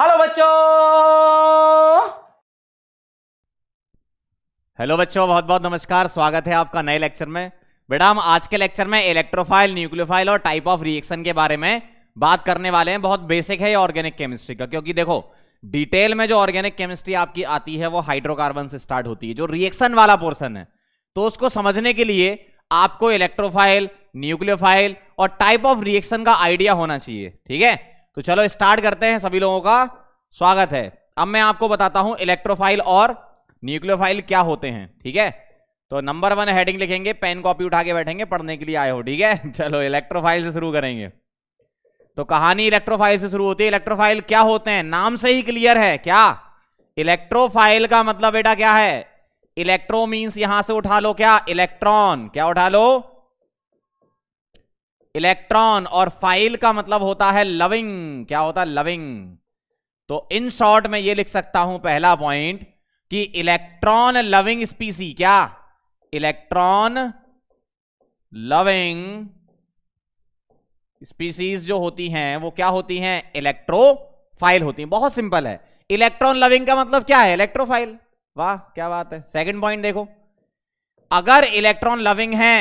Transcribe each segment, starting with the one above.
Hello बच्चों hello बच्चों बहुत बहुत नमस्कार स्वागत है आपका नए लेक्चर में बेटा हम आज के लेक्चर में इलेक्ट्रोफाइल न्यूक्लियोफाइल और टाइप ऑफ रिएक्शन के बारे में बात करने वाले हैं बहुत बेसिक है ऑर्गेनिक केमिस्ट्री का क्योंकि देखो डिटेल में जो ऑर्गेनिक केमिस्ट्री आपकी आती है वो हाइड्रोकार्बन से स्टार्ट होती है जो रिएक्शन वाला पोर्सन है तो उसको समझने के लिए आपको इलेक्ट्रोफाइल न्यूक्लियोफाइल और टाइप ऑफ रिएक्शन का आइडिया होना चाहिए ठीक है तो चलो स्टार्ट करते हैं सभी लोगों का स्वागत है अब मैं आपको बताता हूं इलेक्ट्रोफाइल और न्यूक्लियोफाइल क्या होते हैं ठीक है तो नंबर वन हेडिंग लिखेंगे पेन कॉपी उठा के बैठेंगे पढ़ने के लिए आए हो ठीक है चलो इलेक्ट्रोफाइल से शुरू करेंगे तो कहानी इलेक्ट्रोफाइल से शुरू होती है इलेक्ट्रोफाइल क्या होते हैं नाम से ही क्लियर है क्या इलेक्ट्रोफाइल का मतलब बेटा क्या है इलेक्ट्रो मीन्स यहां से उठा लो क्या इलेक्ट्रॉन क्या उठा लो इलेक्ट्रॉन और फाइल का मतलब होता है लविंग क्या होता है लविंग तो इन शॉर्ट में ये लिख सकता हूं पहला पॉइंट कि इलेक्ट्रॉन लविंग स्पीसी क्या इलेक्ट्रॉन लविंग स्पीसीज जो होती हैं वो क्या होती हैं इलेक्ट्रोफाइल होती हैं बहुत सिंपल है इलेक्ट्रॉन लविंग का मतलब क्या है इलेक्ट्रोफाइल वाह क्या बात है सेकंड पॉइंट देखो अगर इलेक्ट्रॉन लविंग है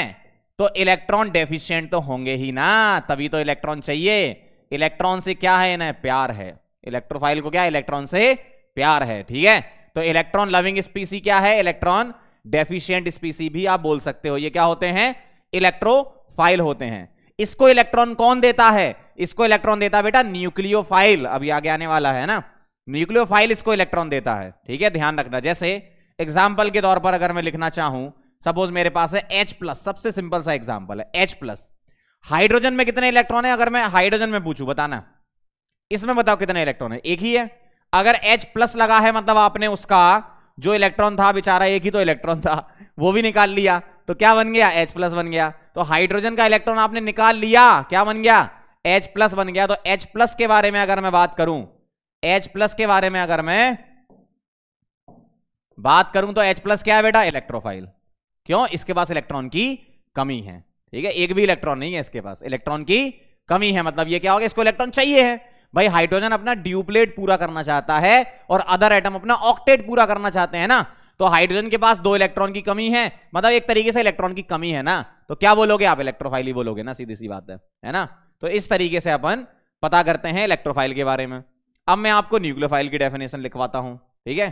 तो इलेक्ट्रॉन डेफिशिएंट तो होंगे ही ना तभी तो इलेक्ट्रॉन चाहिए इलेक्ट्रॉन से क्या है ना प्यार है इलेक्ट्रोफाइल को क्या इलेक्ट्रॉन से प्यार है ठीक है तो इलेक्ट्रॉन लविंग स्पीसी क्या है इलेक्ट्रॉन डेफिशियंट स्पीसी भी आप बोल सकते हो ये क्या होते हैं इलेक्ट्रो होते हैं इसको इलेक्ट्रॉन कौन देता है इसको इलेक्ट्रॉन देता है बेटा न्यूक्लियो अभी आगे आने वाला है ना न्यूक्लियो इसको इलेक्ट्रॉन देता है ठीक है ध्यान रखना जैसे एग्जाम्पल के तौर पर अगर मैं लिखना चाहूं सपोज मेरे पास है एच प्लस सबसे सिंपल सा एग्जाम्पल है एच प्लस हाइड्रोजन में कितने इलेक्ट्रॉन है अगर मैं हाइड्रोजन में पूछू बताना इसमें बताओ कितने इलेक्ट्रॉन है एक ही है अगर एच प्लस लगा है मतलब आपने उसका जो इलेक्ट्रॉन था बेचारा एक ही तो इलेक्ट्रॉन था वो भी निकाल लिया तो क्या बन गया एच प्लस बन गया तो हाइड्रोजन का इलेक्ट्रॉन आपने निकाल लिया क्या बन गया H प्लस बन गया तो H प्लस के बारे में अगर मैं बात करूं H प्लस के बारे में अगर मैं बात करूं तो H प्लस क्या है बेटा इलेक्ट्रोफाइल क्यों इसके पास इलेक्ट्रॉन की कमी है ठीक है एक भी इलेक्ट्रॉन नहीं है इसके पास इलेक्ट्रॉन की कमी है मतलब ये क्या होगा इसको इलेक्ट्रॉन चाहिए है भाई हाइड्रोजन अपना ड्यूप्लेट पूरा करना चाहता है और अदर एटम अपना ऑक्टेट पूरा करना चाहते हैं ना तो हाइड्रोजन के पास दो इलेक्ट्रॉन की कमी है मतलब एक तरीके से इलेक्ट्रॉन की कमी है ना तो क्या बोलोगे आप इलेक्ट्रोफाइल ही बोलोगे ना सीधी सी बात है है ना तो इस तरीके से अपन पता करते हैं इलेक्ट्रोफाइल के बारे में अब मैं आपको न्यूक्लियोफाइल की डेफिनेशन लिखवाता हूं ठीक है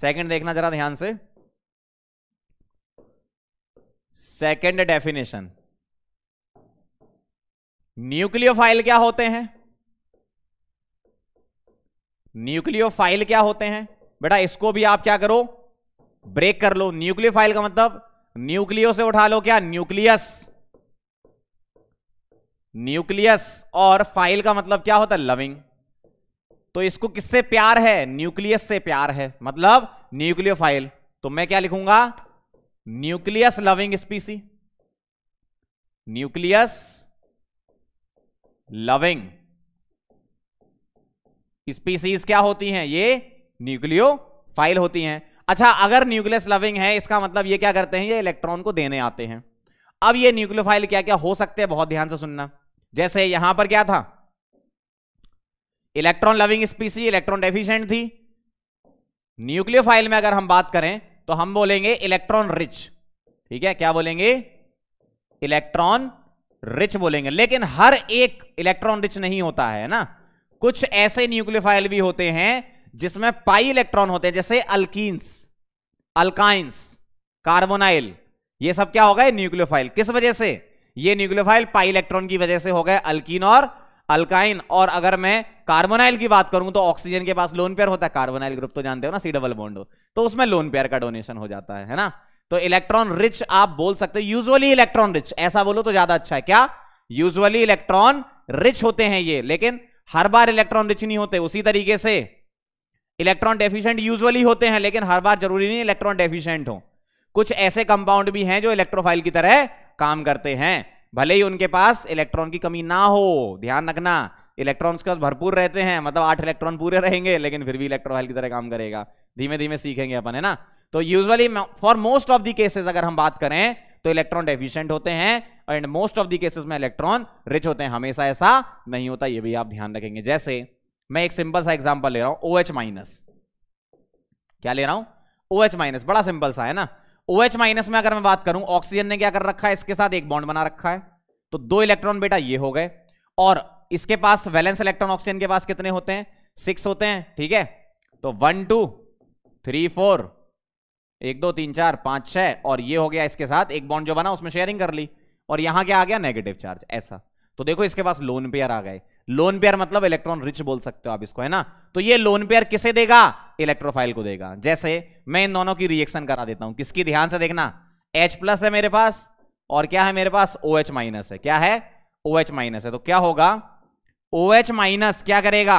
सेकंड देखना जरा ध्यान से सेकंड डेफिनेशन न्यूक्लियोफाइल क्या होते हैं न्यूक्लियोफाइल क्या होते हैं बेटा इसको भी आप क्या करो ब्रेक कर लो न्यूक्लियोफाइल का मतलब न्यूक्लियो से उठा लो क्या न्यूक्लियस न्यूक्लियस और फाइल का मतलब क्या होता है लविंग तो इसको किससे प्यार है न्यूक्लियस से प्यार है मतलब न्यूक्लियोफाइल तो मैं क्या लिखूंगा nucleus loving species nucleus loving species क्या होती हैं ये न्यूक्लियो फाइल होती हैं अच्छा अगर न्यूक्लियस लविंग है इसका मतलब ये क्या करते हैं ये इलेक्ट्रॉन को देने आते हैं अब ये फाइल क्या क्या हो सकते हैं बहुत ध्यान से सुनना जैसे यहां पर क्या था electron loving species electron deficient थी न्यूक्लियो फाइल में अगर हम बात करें तो हम बोलेंगे इलेक्ट्रॉन रिच ठीक है क्या बोलेंगे इलेक्ट्रॉन रिच बोलेंगे लेकिन हर एक इलेक्ट्रॉन रिच नहीं होता है ना कुछ ऐसे न्यूक्लियोफाइल भी होते हैं जिसमें पाई इलेक्ट्रॉन होते हैं जैसे अल्कीन्स अल्काइंस कार्बोनाइल ये सब क्या हो गए न्यूक्लियोफाइल किस वजह से ये न्यूक्लियोफाइल पाई इलेक्ट्रॉन की वजह से हो गए अल्कीन और अल्काइन और अगर मैं कार्बोनाइल की बात करूं तो ऑक्सीजन के पास लोन पेयर होता है कार्बोनाइल ग्रुप तो जानते हो ना सी डबल बॉन्ड तो उसमें लोन पेयर का डोनेशन हो जाता है है ना तो इलेक्ट्रॉन रिच आप बोल सकते हो यूजुअली इलेक्ट्रॉन रिच ऐसा बोलो तो ज्यादा अच्छा है क्या यूजुअली इलेक्ट्रॉन रिच होते हैं ये लेकिन हर बार इलेक्ट्रॉन रिच नहीं होते उसी तरीके से इलेक्ट्रॉन डेफिशिएंट यूजुअली होते हैं लेकिन हर बार जरूरी नहीं इलेक्ट्रॉन डेफिशिएंट हो कुछ ऐसे कंपाउंड भी हैं जो इलेक्ट्रोफाइल की तरह काम करते हैं भले ही उनके पास इलेक्ट्रॉन की कमी ना हो ध्यान रखना इलेक्ट्रॉन्स के पास भरपूर रहते हैं मतलब आठ इलेक्ट्रॉन पूरे रहेंगे लेकिन फिर भी इलेक्ट्रोहाइल की तरह काम करेगा धीमे धीमे सीखेंगे अपन है ना तो usually for most of the cases अगर हम बात करें तो इलेक्ट्रॉन डेफिशियंट होते हैं and most of the cases में इलेक्ट्रॉन रिच होते हैं हमेशा ऐसा नहीं होता ये भी आप ध्यान रखेंगे जैसे मैं एक सिंपल सा एग्जाम्पल ले रहा हूं ओ एच माइनस क्या ले रहा हूं ओ एच माइनस बड़ा सिंपल सा है ना OH- एच माइनस में अगर मैं बात करूं ऑक्सीजन ने क्या कर रखा है इसके साथ एक बॉन्ड बना रखा है तो दो इलेक्ट्रॉन बेटा ये हो गए और इसके पास वैलेंस इलेक्ट्रॉन ऑक्सीजन के पास कितने होते हैं सिक्स होते हैं ठीक है तो वन टू थ्री फोर एक दो तीन चार पांच छह और ये हो गया इसके साथ एक बॉन्ड जो बना उसमें शेयरिंग कर ली और यहां क्या आ गया नेगेटिव चार्ज ऐसा तो देखो इसके पास लोन पेयर आ गए लोन पेयर मतलब इलेक्ट्रॉन रिच बोल सकते हो आप इसको है ना तो ये लोन पेयर किसे देगा इलेक्ट्रोफाइल को देगा जैसे मैं इन दोनों की रिएक्शन करा देता हूं किसकी ध्यान से देखना H प्लस है मेरे पास और क्या है मेरे पास ओ एच माइनस है क्या है ओ एच माइनस है तो क्या होगा ओ एच माइनस क्या करेगा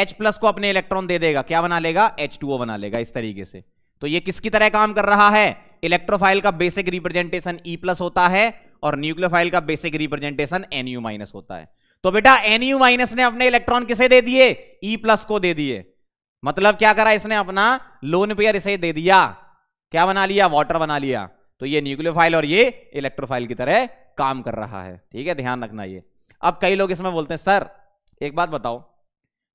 एच प्लस को अपने इलेक्ट्रॉन दे देगा क्या बना लेगा ओ बना लेगा इस तरीके से तो ये किसकी तरह काम कर रहा है इलेक्ट्रोफाइल का बेसिक रिप्रेजेंटेशन ई प्लस होता है और न्यूक्लियोफाइल का बेसिक रिप्रेजेंटेशन एनयू माइनस होता है तो बेटा एनयू माइनस ने अपने इलेक्ट्रॉन किसे दे दिए ई e प्लस को दे दिए मतलब क्या करा इसने अपना लोन पेयर इसे दे दिया क्या बना लिया वाटर बना लिया तो ये न्यूक्लियोफाइल और ये इलेक्ट्रोफाइल की तरह काम कर रहा है ठीक है ध्यान रखना ये अब कई लोग इसमें बोलते हैं सर एक बात बताओ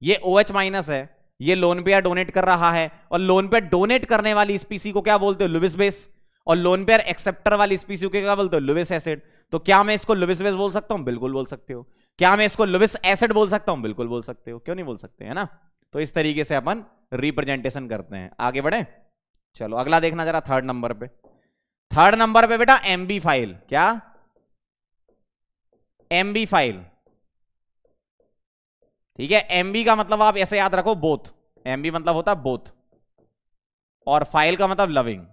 ये ओ OH माइनस है ये लोन पेयर डोनेट कर रहा है और लोन पेयर डोनेट करने वाली स्पीसी को क्या बोलते हो लुबिस बेस और लोन पेयर एक्सेप्टर वाली स्पीसी के क्या बोलते हो लुविस एसिड तो क्या मैं इसको लुविस बेस बोल सकता हूं बिल्कुल बोल सकते हो क्या मैं इसको लुविस एसिड बोल सकता हूं बिल्कुल बोल सकते हो क्यों नहीं बोल सकते है ना तो इस तरीके से अपन रिप्रेजेंटेशन करते हैं आगे बढ़े चलो अगला देखना जरा थर्ड नंबर पे थर्ड नंबर पे बेटा एमबी फाइल क्या एमबी फाइल ठीक है एमबी का मतलब आप ऐसे याद रखो बोथ एमबी मतलब होता है बोथ और फाइल का मतलब लविंग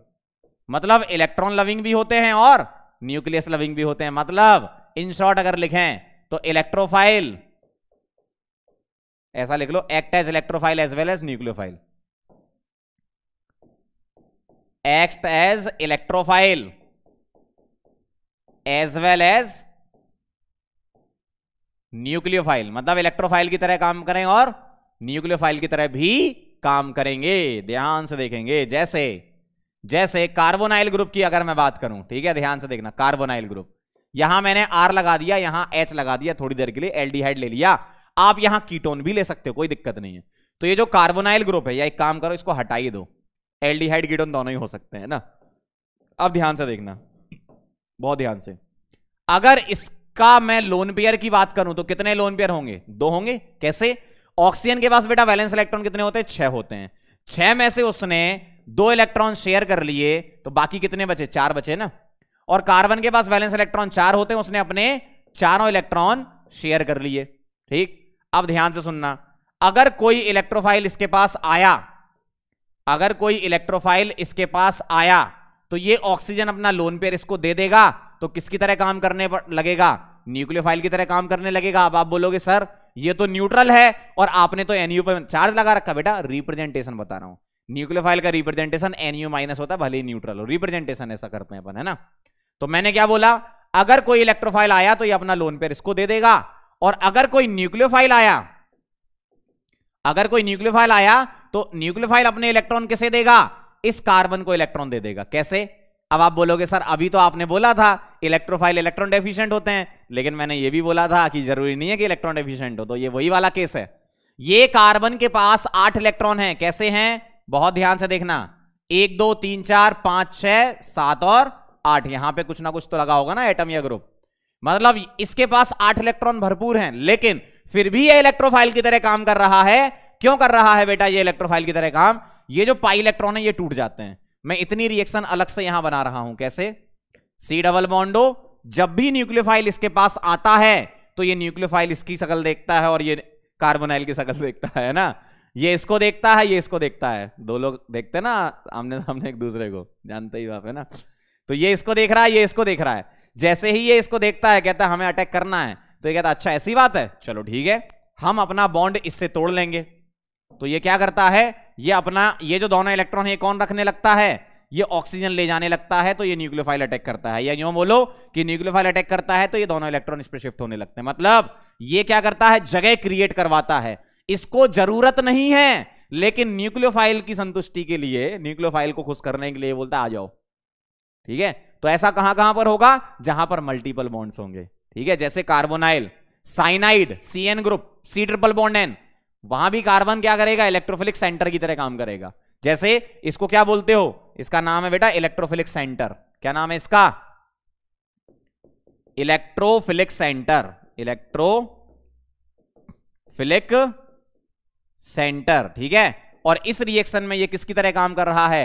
मतलब इलेक्ट्रॉन लविंग भी होते हैं और न्यूक्लियस लविंग भी होते हैं मतलब इन शॉर्ट अगर लिखें तो इलेक्ट्रोफाइल ऐसा लिख लो act as electrophile as well as nucleophile act as electrophile as well as nucleophile मतलब इलेक्ट्रोफाइल की तरह काम करें और न्यूक्लियोफाइल की तरह भी काम करेंगे ध्यान से देखेंगे जैसे जैसे कार्बोनाइल ग्रुप की अगर मैं बात करूं ठीक है ध्यान से देखना कार्बोनाइल ग्रुप यहां मैंने आर लगा दिया यहां एच लगा दिया थोड़ी देर के लिए एल ले लिया आप यहां कीटोन भी ले सकते हो कोई दिक्कत नहीं है तो ये जो कार्बोनाइल ग्रुप है या एक काम करो इसको हटाई दो एल कीटोन दोनों ही हो सकते हैं ना अब ध्यान से देखना बहुत ध्यान से अगर इसका मैं लोन पेयर की बात करूं तो कितने लोन पेयर होंगे दो होंगे कैसे ऑक्सीजन के पास बेटा वैलेंस इलेक्ट्रॉन कितने होते हैं छह होते हैं छह में से उसने दो इलेक्ट्रॉन शेयर कर लिए तो बाकी कितने बचे चार बचे ना और कार्बन के पास वैलेंस इलेक्ट्रॉन चार होते हैं उसने अपने चारों इलेक्ट्रॉन शेयर कर लिए ठीक अब ध्यान से सुनना अगर कोई इलेक्ट्रोफाइल इसके पास आया अगर कोई इलेक्ट्रोफाइल इसके पास आया तो ये ऑक्सीजन अपना लोन पेयर इसको दे देगा तो किसकी तरह काम करने लगेगा न्यूक्लियोफाइल की तरह काम करने लगेगा अब आप बोलोगे सर ये तो न्यूट्रल है और आपने तो एनयू पर चार्ज लगा रखा बेटा रिप्रेजेंटेशन बता रहा हूं न्यूक्लियोफाइल का रिप्रेजेंटेशन एनयू माइनस होता है भले ही न्यूट्रल हो रिप्रेजेंटेशन ऐसा करते हैं अपन है ना तो मैंने क्या बोला अगर कोई इलेक्ट्रोफाइल आया तो ये अपना लोन पेयर इसको दे देगा और अगर कोई न्यूक्लियोफाइल आया अगर कोई न्यूक्लियोफाइल आया तो न्यूक्लियोफाइल अपने इलेक्ट्रॉन किसे देगा इस कार्बन को इलेक्ट्रॉन दे देगा कैसे अब आप बोलोगे सर अभी तो आपने बोला था इलेक्ट्रोफाइल इलेक्ट्रॉन डेफिशिएंट होते हैं लेकिन मैंने ये भी बोला था कि जरूरी नहीं है कि इलेक्ट्रॉन डेफिशिएंट हो तो ये वही वाला केस है ये कार्बन के पास आठ इलेक्ट्रॉन हैं कैसे हैं बहुत ध्यान से देखना एक दो तीन चार पांच छह सात और आठ यहां पे कुछ ना कुछ तो लगा होगा ना एटम या ग्रुप मतलब इसके पास आठ इलेक्ट्रॉन भरपूर हैं लेकिन फिर भी ये इलेक्ट्रोफाइल की तरह काम कर रहा है क्यों कर रहा है बेटा ये इलेक्ट्रोफाइल की तरह काम ये जो पाई इलेक्ट्रॉन है ये टूट जाते हैं मैं इतनी रिएक्शन अलग से यहां बना रहा हूं कैसे सी डबल बॉन्डो जब भी न्यूक्लियोफाइल इसके पास आता है तो ये न्यूक्लियोफाइल इसकी शकल देखता है और ये कार्बोनाइल की शकल देखता है ना ये इसको देखता है ये इसको देखता है दो लोग देखते ना आमने सामने एक दूसरे को जानते ही बाप है ना तो ये इसको देख रहा है ये इसको देख रहा है जैसे ही ये इसको देखता है कहता है हमें अटैक करना है तो ये कहता अच्छा ऐसी बात है चलो ठीक है हम अपना बॉन्ड इससे तोड़ लेंगे तो ये क्या करता है ये अपना ये जो दोनों इलेक्ट्रॉन है कौन रखने लगता है ये ऑक्सीजन ले जाने लगता है तो ये न्यूक्लियोफाइल अटैक करता है या यूं बोलो कि न्यूक्लियोफाइल अटैक करता है तो ये दोनों इलेक्ट्रॉन इस पर शिफ्ट होने लगते हैं मतलब ये क्या करता है जगह क्रिएट करवाता है इसको जरूरत नहीं है लेकिन न्यूक्लियोफाइल की संतुष्टि के लिए न्यूक्लियोफाइल को खुश करने के लिए बोलता आ जाओ ठीक है तो ऐसा कहां कहां पर होगा जहां पर मल्टीपल बॉन्ड्स होंगे ठीक है जैसे carbonyl cyanide C group C triple bond N वहां भी कार्बन क्या करेगा इलेक्ट्रोफिलिक सेंटर की तरह काम करेगा जैसे इसको क्या बोलते हो इसका नाम है बेटा इलेक्ट्रोफिलिक सेंटर क्या नाम है इसका इलेक्ट्रोफिलिक सेंटर इलेक्ट्रोफिलिक सेंटर ठीक है और इस रिएक्शन में ये किसकी तरह काम कर रहा है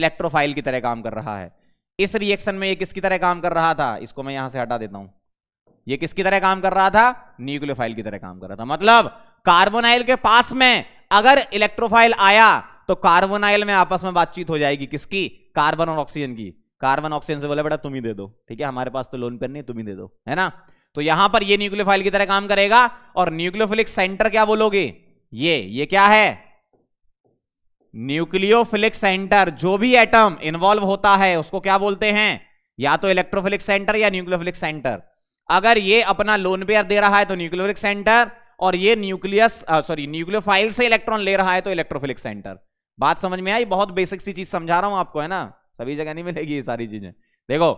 इलेक्ट्रोफाइल की तरह काम कर रहा है इस रिएक्शन में ये किसकी तरह काम कर रहा था इसको मैं यहां से हटा देता हूं ये किसकी तरह काम कर रहा था न्यूक्लियोफाइल की तरह काम कर रहा था मतलब कार्बोनाइल के पास में अगर इलेक्ट्रोफाइल आया तो कार्बोनाइल में आपस में बातचीत हो जाएगी किसकी कार्बन और ऑक्सीजन की कार्बन ऑक्सीजन से बोले बेटा तुम ही दे दो ठीक है हमारे पास तो लोन पेन नहीं तुम ही दे दो है ना तो यहां पर ये न्यूक्लियोफाइल की तरह काम करेगा और न्यूक्लियोफिलिक सेंटर क्या बोलोगे ये ये क्या है न्यूक्लियोफिलिक सेंटर जो भी एटम इन्वॉल्व होता है उसको क्या बोलते हैं या तो इलेक्ट्रोफिलिक सेंटर या न्यूक्लियोफिलिक सेंटर अगर ये अपना लोन पेयर दे रहा है तो न्यूक्लियोफिलिक सेंटर और ये न्यूक्लियस सॉरी न्यूक्लियोफाइल से इलेक्ट्रॉन ले रहा है तो इलेक्ट्रोफिलिक सेंटर बात समझ में आई बहुत बेसिक सी चीज समझा रहा हूं आपको है ना सभी जगह नहीं मिलेगी ये सारी चीजें देखो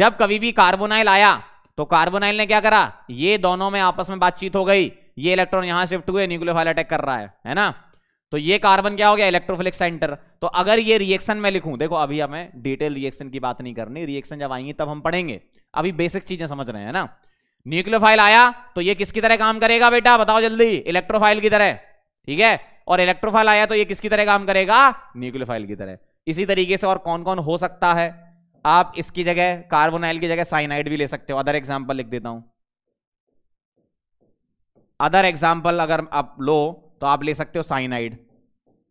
जब कभी भी कार्बोनाइल आया तो कार्बोनाइल ने क्या करा ये दोनों में आपस में बातचीत हो गई ये इलेक्ट्रॉन यहां शिफ्ट हुए न्यूक्लियोफाइल अटैक कर रहा है है ना तो ये कार्बन क्या हो गया इलेक्ट्रोफिलिक सेंटर तो अगर ये रिएक्शन में लिखूं देखो अभी हमें डिटेल रिएक्शन की बात नहीं करनी रिएक्शन जब आएंगे तब हम पढ़ेंगे अभी बेसिक चीजें समझ रहे हैं ना न्यूक्लियोफाइल आया तो ये किसकी तरह काम करेगा बेटा बताओ जल्दी इलेक्ट्रोफाइल की तरह ठीक है और इलेक्ट्रोफाइल आया तो ये किसकी तरह काम करेगा न्यूक्लियोफाइल की तरह इसी तरीके से और कौन कौन हो सकता है आप इसकी जगह कार्बोनाइल की जगह साइनाइड भी ले सकते हो अदर एग्जाम्पल लिख देता हूं अदर एग्जाम्पल अगर आप लो तो आप ले सकते हो cyanide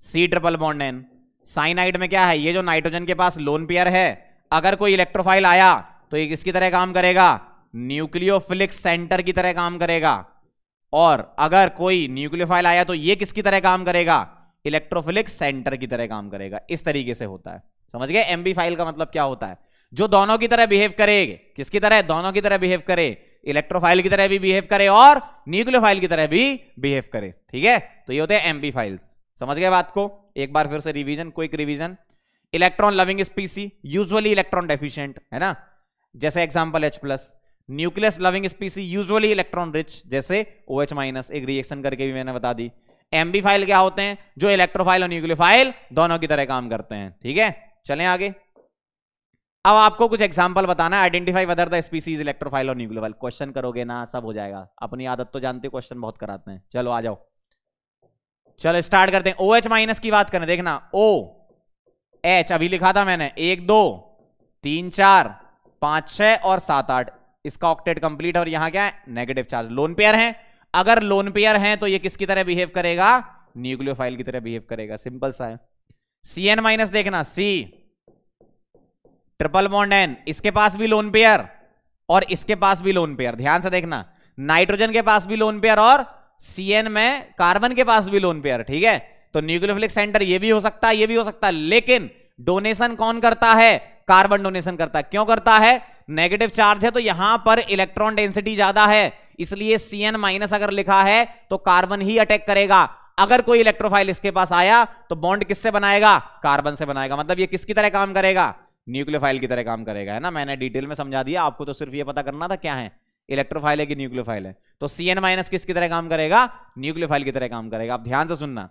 C triple bond N cyanide में क्या है ये जो नाइट्रोजन के पास लोन पेयर है अगर कोई इलेक्ट्रोफाइल आया तो ये किसकी तरह काम करेगा न्यूक्लियोफिलिक सेंटर की तरह काम करेगा और अगर कोई न्यूक्लियोफाइल आया तो ये किसकी तरह काम करेगा इलेक्ट्रोफिलिक सेंटर की तरह काम करेगा इस तरीके से होता है समझ गए एमबी फाइल का मतलब क्या होता है जो दोनों की तरह बिहेव करे किसकी तरह दोनों की तरह बिहेव करे इलेक्ट्रोफाइल की तरह भी बिहेव करे और न्यूक्लियोफाइल की तरह भी बिहेव करे ठीक है तो ये होते हैं एमबी फाइल्स समझ गए बात को एक बार फिर से revision quick revision electron loving species usually electron deficient है ना जैसे example H plus nucleus loving species usually electron rich जैसे ओ एच माइनस एक रिएक्शन करके भी मैंने बता दी एमबी फाइल क्या होते हैं जो इलेक्ट्रोफाइल और न्यूक्लियोफाइल दोनों की तरह काम करते हैं ठीक है चले आगे अब आपको कुछ एग्जाम्पल बताना identify whether the species electrophile और न्यूक्लियोफाइल क्वेश्चन करोगे ना सब हो जाएगा अपनी आदत तो जानते हो क्वेश्चन बहुत कराते हैं चलो आ जाओ चलो स्टार्ट करते हैं ओ एच माइनस की बात करें देखना ओ एच अभी लिखा था मैंने एक दो तीन चार पांच छ और सात आठ इसका ऑक्टेट कंप्लीट और यहां क्या है नेगेटिव चार्ज लोन पेयर है अगर लोन पेयर है तो ये किसकी तरह बिहेव करेगा न्यूक्लियोफाइल की तरह बिहेव करेगा सिंपल सा है सी एन माइनस देखना सी ट्रिपल बॉन्ड एन इसके पास भी लोन पेयर और इसके पास भी लोन पेयर ध्यान से देखना नाइट्रोजन के पास भी लोन पेयर और सीएन में कार्बन के पास भी लोन पेयर ठीक है तो न्यूक्लियोफिलिक सेंटर ये भी हो सकता है ये भी हो सकता है लेकिन डोनेशन कौन करता है कार्बन डोनेशन करता है क्यों करता है नेगेटिव चार्ज है तो यहां पर इलेक्ट्रॉन डेंसिटी ज्यादा है इसलिए सीएन माइनस अगर लिखा है तो कार्बन ही अटैक करेगा अगर कोई इलेक्ट्रोफाइल इसके पास आया तो बॉन्ड किससे बनाएगा कार्बन से बनाएगा मतलब ये किसकी तरह काम करेगा न्यूक्लियोफाइल की तरह काम करेगा है ना मैंने डिटेल में समझा दिया आपको तो सिर्फ ये पता करना था क्या है इलेक्ट्रोफाइल है कि न्यूक्लियोफाइल है तो सी एन माइनस किसकी तरह काम करेगा न्यूक्लियोफाइल की तरह काम करेगा आप ध्यान से सुनना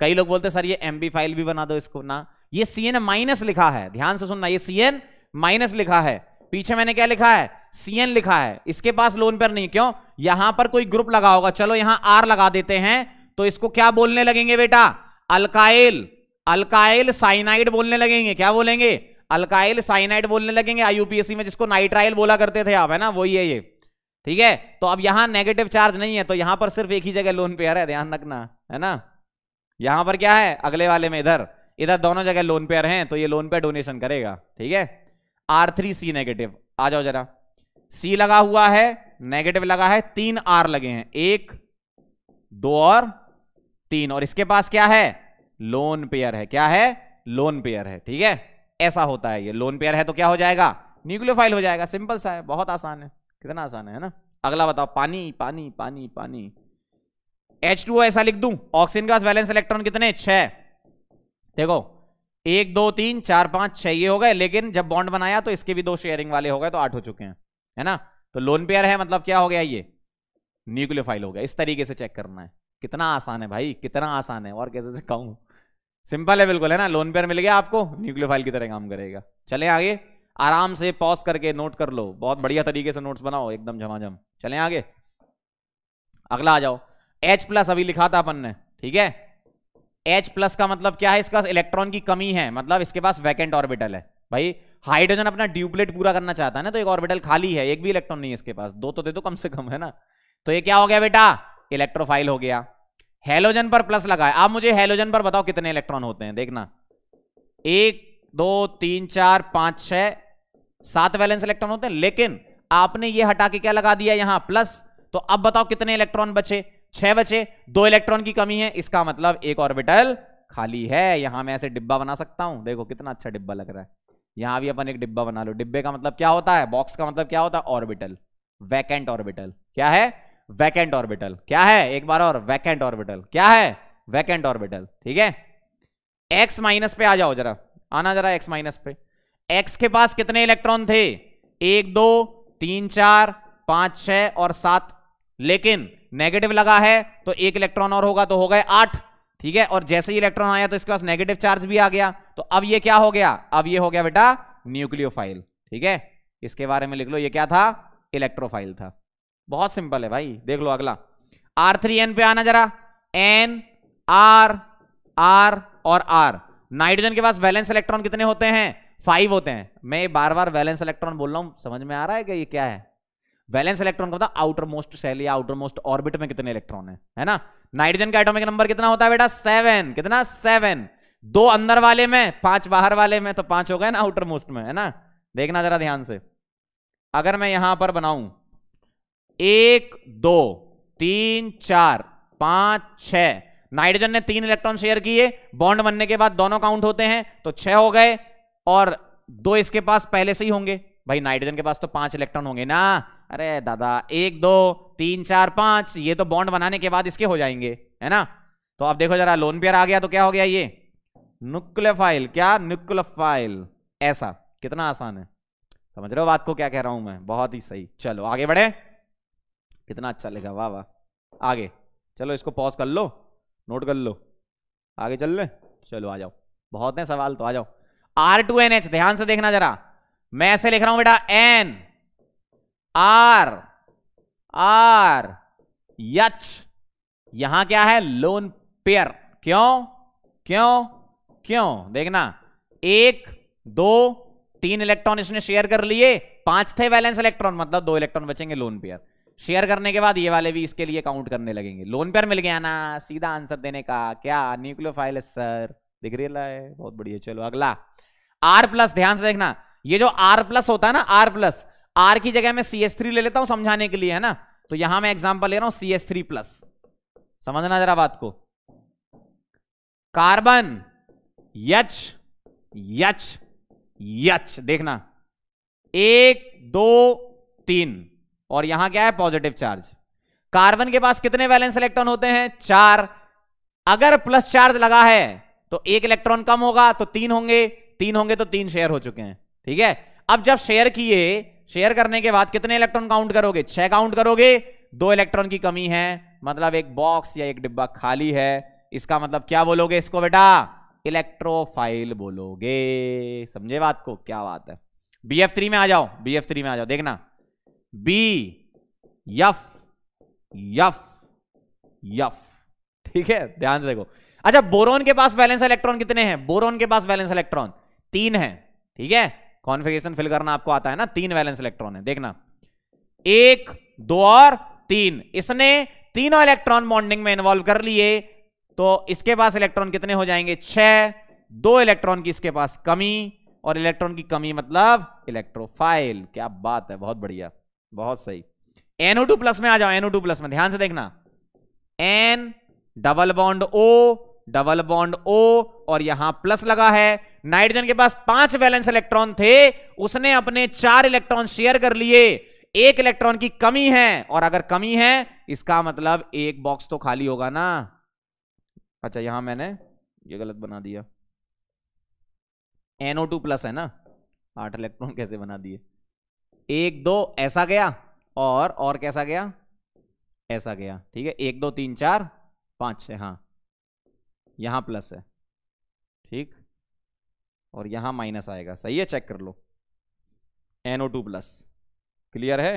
कई लोग बोलते सर ये एम फाइल भी बना दो इसको ना ये सी एन माइनस लिखा है ध्यान से सुनना ये सी एन माइनस लिखा है पीछे मैंने क्या लिखा है सी एन लिखा है इसके पास लोन पेयर नहीं क्यों यहां पर कोई ग्रुप लगा होगा चलो यहां आर लगा देते हैं तो इसको क्या बोलने लगेंगे बेटा अल्काइल अल्काइल साइनाइड बोलने लगेंगे क्या बोलेंगे अल्काइल साइनाइड बोलने लगेंगे आईयूपीएससी में जिसको नाइट्राइल बोला करते थे आप है ना वही है ये ठीक है तो अब यहां नेगेटिव चार्ज नहीं है तो यहां पर सिर्फ एक ही जगह लोन पेयर है ध्यान रखना है ना यहां पर क्या है अगले वाले में इधर इधर दोनों जगह लोन पेयर हैं तो ये लोन पेयर डोनेशन करेगा ठीक है आर थ्री सी नेगेटिव आ जाओ जरा सी लगा हुआ है नेगेटिव लगा है तीन आर लगे हैं एक दो और तीन और इसके पास क्या है लोन पेयर है क्या है लोन पेयर है ठीक है ऐसा होता है ये लोन पेयर है तो क्या हो जाएगा न्यूक्लियोफाइल हो जाएगा सिंपल सा है बहुत आसान है कितना आसान है ना अगला बताओ पानी पानी पानी पानी एच टू ऐसा लिख दू ऑक्सीजन का वैलेंस इलेक्ट्रॉन कितने छह देखो एक दो तीन चार पांच छह ये हो गए लेकिन जब बॉन्ड बनाया तो इसके भी दो शेयरिंग वाले हो गए तो आठ हो चुके हैं है ना तो लोन पेयर है मतलब क्या हो गया ये न्यूक्लियोफाइल हो गया इस तरीके से चेक करना है कितना आसान है भाई कितना आसान है और कैसे से कहूं सिंपल है बिल्कुल है ना लोन पेयर मिल गया आपको न्यूक्लियोफाइल की तरह काम करेगा चले आगे आराम से पॉज करके नोट कर लो बहुत बढ़िया तरीके से नोट्स बनाओ एकदम झमाझम चले आगे अगला आ जाओ H प्लस अभी लिखा था अपन ने ठीक है H प्लस का मतलब क्या है इसका इलेक्ट्रॉन की कमी है मतलब इसके पास वैकेंट ऑर्बिटल है भाई हाइड्रोजन अपना ड्यूप्लेट पूरा करना चाहता है ना तो एक ऑर्बिटल खाली है एक भी इलेक्ट्रॉन नहीं है इसके पास दो तो दे दो कम से कम है ना तो ये क्या हो गया बेटा इलेक्ट्रोफाइल हो गया हेलोजन पर प्लस लगाए आप मुझे हेलोजन पर बताओ कितने इलेक्ट्रॉन होते हैं देखना एक दो तीन चार पांच छह सात वैलेंस इलेक्ट्रॉन होते हैं लेकिन आपने ये हटा के क्या लगा दिया यहां प्लस तो अब बताओ कितने इलेक्ट्रॉन बचे छह बचे दो इलेक्ट्रॉन की कमी है इसका मतलब एक ऑर्बिटल खाली है यहां मैं ऐसे डिब्बा बना सकता हूं देखो कितना अच्छा डिब्बा लग रहा है यहां भी अपन एक डिब्बा बना लो डिब्बे का मतलब क्या होता है बॉक्स का मतलब क्या होता है ऑर्बिटल वैकेंट ऑर्बिटल क्या है वैकेंट ऑर्बिटल क्या है एक बार और वैकेंट ऑर्बिटल क्या है वैकेंट ऑर्बिटल ठीक है एक्स माइनस पे आ जाओ जरा आना जरा एक्स माइनस पे एक्स के पास कितने इलेक्ट्रॉन थे एक दो तीन चार पांच छह और सात लेकिन नेगेटिव लगा है तो एक इलेक्ट्रॉन और होगा तो हो गए आठ ठीक है और जैसे ही इलेक्ट्रॉन आया तो इसके पास नेगेटिव चार्ज भी आ गया तो अब ये क्या हो गया अब ये हो गया बेटा न्यूक्लियोफाइल ठीक है इसके बारे में लिख लो ये क्या था इलेक्ट्रोफाइल था बहुत सिंपल है भाई देख लो अगला आर थ्री एन पे आना जरा एन आर आर और आर नाइट्रोजन के पास वैलेंस इलेक्ट्रॉन कितने होते हैं फाइव होते हैं मैं बार बार वैलेंस इलेक्ट्रॉन बोल रहा हूं समझ में आ रहा है कि ये क्या है वैलेंस इलेक्ट्रॉन का आउटर मोस्ट सेल या आउटर मोस्ट ऑर्बिट में कितने इलेक्ट्रॉन है है ना नाइट्रोजन का एटोमिक नंबर कितना होता है बेटा सेवन कितना सेवन दो अंदर वाले में पांच बाहर वाले में तो पांच हो गए ना आउटर मोस्ट में है ना देखना जरा ध्यान से अगर मैं यहां पर बनाऊं एक दो तीन चार पांच छ नाइट्रोजन ने तीन इलेक्ट्रॉन शेयर किए बॉन्ड बनने के बाद दोनों काउंट होते हैं तो छह हो गए और दो इसके पास पहले से ही होंगे भाई नाइट्रोजन के पास तो पांच इलेक्ट्रॉन होंगे ना अरे दादा एक दो तीन चार पांच ये तो बॉन्ड बनाने के बाद इसके हो जाएंगे है ना तो आप देखो जरा लोन पेयर आ गया तो क्या हो गया ये न्यूक्लियोफाइल क्या न्यूक्लियोफाइल ऐसा कितना आसान है समझ रहे हो बात को क्या कह रहा हूं मैं बहुत ही सही चलो आगे बढ़े कितना अच्छा लिखा वाह वाह आगे चलो इसको पॉज कर लो नोट कर लो आगे चल ले चलो आ जाओ बहुत है सवाल तो आ जाओ आर टू एन एच ध्यान से देखना जरा मैं ऐसे लिख रहा हूं बेटा एन आर आर यच यहां क्या है लोन पेयर क्यों क्यों क्यों देखना एक दो तीन इलेक्ट्रॉन इसने शेयर कर लिए पांच थे बैलेंस इलेक्ट्रॉन मतलब दो इलेक्ट्रॉन बचेंगे लोन पेयर शेयर करने के बाद ये वाले भी इसके लिए काउंट करने लगेंगे लोन पेयर मिल गया ना सीधा आंसर देने का क्या न्यूक्लियोफाइल सर दिख रही है बहुत बढ़िया चलो अगला आर प्लस ध्यान से देखना ये जो आर प्लस होता है ना आर प्लस आर की जगह मैं सी एस थ्री ले लेता हूं समझाने के लिए है ना तो यहां मैं एग्जाम्पल ले रहा हूं सी एस थ्री प्लस समझना जरा बात को कार्बन यच यच यच देखना एक दो तीन और यहां क्या है पॉजिटिव चार्ज कार्बन के पास कितने वैलेंस इलेक्ट्रॉन होते हैं चार अगर प्लस चार्ज लगा है तो एक इलेक्ट्रॉन कम होगा तो तीन होंगे तीन होंगे तो तीन शेयर हो चुके हैं ठीक है अब जब शेयर किए शेयर करने के बाद कितने इलेक्ट्रॉन काउंट करोगे छह काउंट करोगे दो इलेक्ट्रॉन की कमी है मतलब एक बॉक्स या एक डिब्बा खाली है इसका मतलब क्या बोलोगे इसको बेटा इलेक्ट्रोफाइल बोलोगे समझे बात को क्या बात है बी एफ थ्री में आ जाओ बी एफ थ्री में आ जाओ देखना बी यफ यफ यफ ठीक है ध्यान से देखो अच्छा बोरोन के पास वैलेंस इलेक्ट्रॉन कितने हैं बोरोन के पास वैलेंस इलेक्ट्रॉन तीन है ठीक है कॉन्फिगेशन फिल करना आपको आता है ना तीन वैलेंस इलेक्ट्रॉन है देखना एक दो और तीन इसने तीनों इलेक्ट्रॉन बॉन्डिंग में इन्वॉल्व कर लिए तो इसके पास इलेक्ट्रॉन कितने हो जाएंगे छह दो इलेक्ट्रॉन की इसके पास कमी और इलेक्ट्रॉन की कमी मतलब इलेक्ट्रोफाइल क्या बात है बहुत बढ़िया बहुत सही एनओ टू प्लस में आ जाओ एनओ टू प्लस में ध्यान से देखना N double bond O double bond O और यहां प्लस लगा है नाइट्रोजन के पास पांच वैलेंस इलेक्ट्रॉन थे उसने अपने चार इलेक्ट्रॉन शेयर कर लिए एक इलेक्ट्रॉन की कमी है और अगर कमी है इसका मतलब एक बॉक्स तो खाली होगा ना अच्छा यहां मैंने ये गलत बना दिया एनओ टू प्लस है ना आठ इलेक्ट्रॉन कैसे बना दिए एक दो ऐसा गया और और कैसा गया ऐसा गया ठीक है एक दो तीन चार पांच छ हाँ यहां प्लस है ठीक और यहां माइनस आएगा सही है चेक कर लो एनओ टू प्लस क्लियर है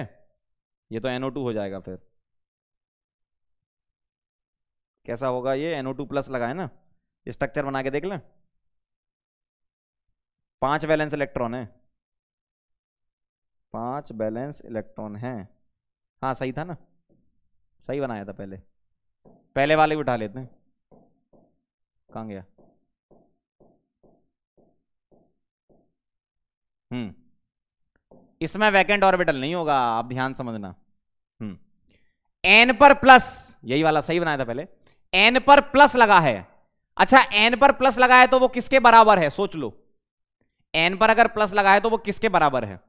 ये तो एनओ टू हो जाएगा फिर कैसा होगा ये एनओ टू प्लस लगा है ना स्ट्रक्चर बना के देख लें पांच वैलेंस इलेक्ट्रॉन है पांच बैलेंस इलेक्ट्रॉन हैं हाँ सही था ना सही बनाया था पहले पहले वाले भी उठा लेते हैं कहाँ गया हम्म इसमें वैकेंट ऑर्बिटल नहीं होगा आप ध्यान समझना हम्म एन पर प्लस यही वाला सही बनाया था पहले एन पर प्लस लगा है अच्छा एन पर प्लस लगा है तो वो किसके बराबर है सोच लो एन पर अगर प्लस लगा है तो वो किसके बराबर है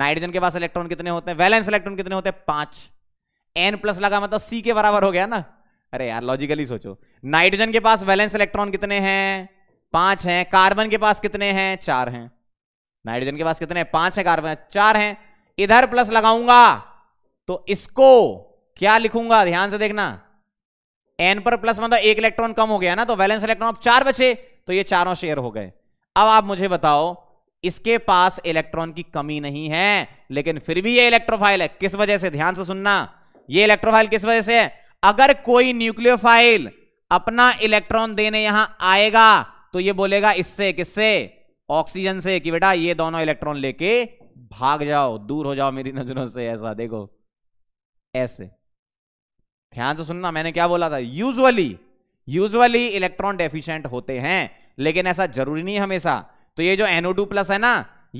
नाइट्रोजन के पास इलेक्ट्रॉन कितने होते हैं वैलेंस इलेक्ट्रॉन कितने होते हैं पांच एन प्लस लगा मतलब सी के बराबर हो गया ना अरे यार लॉजिकली सोचो नाइट्रोजन के पास वैलेंस इलेक्ट्रॉन कितने हैं पांच हैं कार्बन के पास कितने हैं चार हैं नाइट्रोजन के पास कितने हैं पांच है कार्बन चार हैं इधर प्लस लगाऊंगा तो इसको क्या लिखूंगा ध्यान से देखना एन पर प्लस मतलब एक इलेक्ट्रॉन कम हो गया ना तो वैलेंस इलेक्ट्रॉन अब चार बचे तो ये चारों शेयर हो गए अब आप मुझे बताओ इसके पास इलेक्ट्रॉन की कमी नहीं है लेकिन फिर भी ये इलेक्ट्रोफाइल है किस वजह से ध्यान से सुनना ये इलेक्ट्रोफाइल किस वजह से है अगर कोई न्यूक्लियोफाइल अपना इलेक्ट्रॉन देने यहां आएगा तो ये बोलेगा इससे किससे ऑक्सीजन से कि बेटा ये दोनों इलेक्ट्रॉन लेके भाग जाओ दूर हो जाओ मेरी नजरों से ऐसा देखो ऐसे ध्यान से सुनना मैंने क्या बोला था यूजुअली यूजुअली इलेक्ट्रॉन डेफिशिएंट होते हैं लेकिन ऐसा जरूरी नहीं हमेशा तो ये जो एनओ प्लस है ना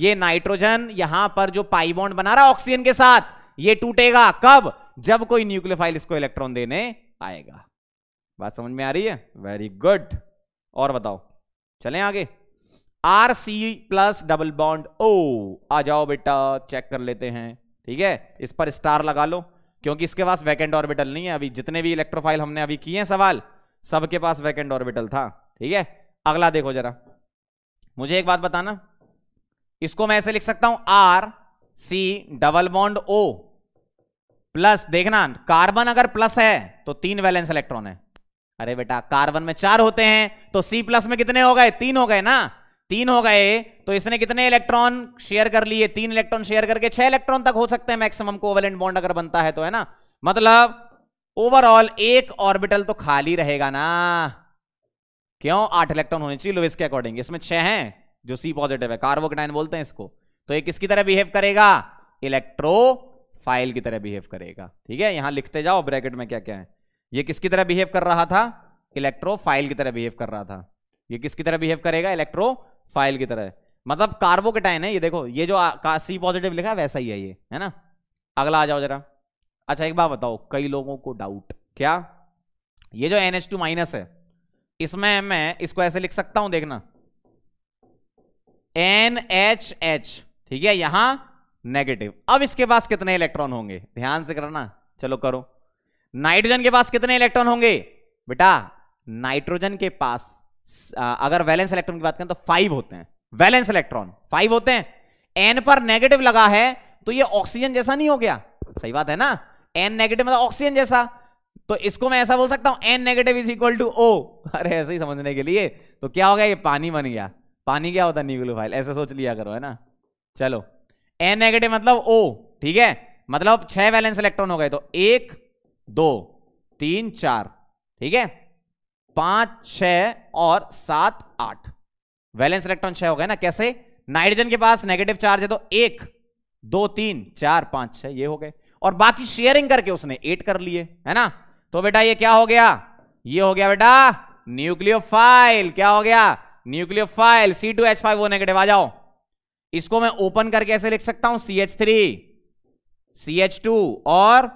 ये नाइट्रोजन यहां पर जो पाइबॉन्ड बना रहा ऑक्सीजन के साथ ये टूटेगा कब जब कोई न्यूक्लियोफाइल इसको इलेक्ट्रॉन देने आएगा बात समझ में आ रही है वेरी गुड और बताओ चलें आगे R C plus double bond O आ जाओ बेटा चेक कर लेते हैं ठीक है इस पर स्टार लगा लो क्योंकि इसके पास वैकेंट ऑर्बिटल नहीं है अभी जितने भी इलेक्ट्रोफाइल हमने अभी किए हैं सवाल सबके पास वैकेंट ऑर्बिटल था ठीक है अगला देखो जरा मुझे एक बात बताना इसको मैं ऐसे लिख सकता हूं R C double bond O plus देखना कार्बन अगर प्लस है तो तीन वैलेंस इलेक्ट्रॉन है अरे बेटा कार्बन में चार होते हैं तो सी प्लस में कितने हो गए तीन हो गए ना तीन हो गए तो इसने कितने इलेक्ट्रॉन शेयर कर लिए तीन इलेक्ट्रॉन शेयर करके छह इलेक्ट्रॉन तक हो सकते हैं मैक्सिमम कोवेलेंट बॉन्ड अगर बनता है तो है ना मतलब ओवरऑल एक ऑर्बिटल तो खाली रहेगा ना क्यों आठ इलेक्ट्रॉन होने चाहिए लोवेस के अकॉर्डिंग इसमें छह हैं जो सी पॉजिटिव है कार्बोकडाइन बोलते हैं इसको तो ये किसकी तरह बिहेव करेगा इलेक्ट्रो फाइल की तरह बिहेव करेगा ठीक है यहां लिखते जाओ ब्रैकेट में क्या क्या है ये किसकी तरह बिहेव कर रहा था इलेक्ट्रो फाइल की तरह बिहेव कर रहा था ये किसकी तरह बिहेव करेगा इलेक्ट्रो फाइल की तरह मतलब कार्बोकेटाइन है ये देखो ये जो सी पॉजिटिव लिखा है वैसा ही है ये है ना अगला आ जाओ जरा अच्छा एक बात बताओ कई लोगों को डाउट क्या ये जो एन टू माइनस है इसमें मैं इसको ऐसे लिख सकता हूं देखना एन एच एच ठीक है यहां नेगेटिव अब इसके पास कितने इलेक्ट्रॉन होंगे ध्यान से करना चलो करो नाइट्रोजन के पास कितने इलेक्ट्रॉन होंगे बेटा नाइट्रोजन के पास अगर वैलेंस इलेक्ट्रॉन की बात करें तो फाइव होते हैं वैलेंस इलेक्ट्रॉन फाइव होते हैं एन पर नेगेटिव लगा है तो ये ऑक्सीजन जैसा नहीं हो गया सही बात है ना एन नेगेटिव मतलब ऑक्सीजन जैसा तो इसको मैं ऐसा बोल सकता हूं N negative is equal to O अरे ऐसे ही समझने के लिए तो क्या हो गया ये पानी बन गया पानी क्या होता है न्यूक्लियोफाइल ऐसे सोच लिया करो है ना चलो एन नेगेटिव मतलब ओ ठीक है मतलब छह वैलेंस इलेक्ट्रॉन हो गए तो एक दो तीन चार ठीक है पांच छ और सात आठ वैलेंस इलेक्ट्रॉन छह हो गए ना कैसे नाइट्रोजन के पास नेगेटिव चार्ज है तो एक दो तीन चार पांच छह ये हो गए और बाकी शेयरिंग करके उसने एट कर लिए है ना तो बेटा ये क्या हो गया ये हो गया बेटा न्यूक्लियोफाइल क्या हो गया nucleophile C two H five वो नेगेटिव आ जाओ इसको मैं ओपन करके ऐसे लिख सकता हूं C H three C H two और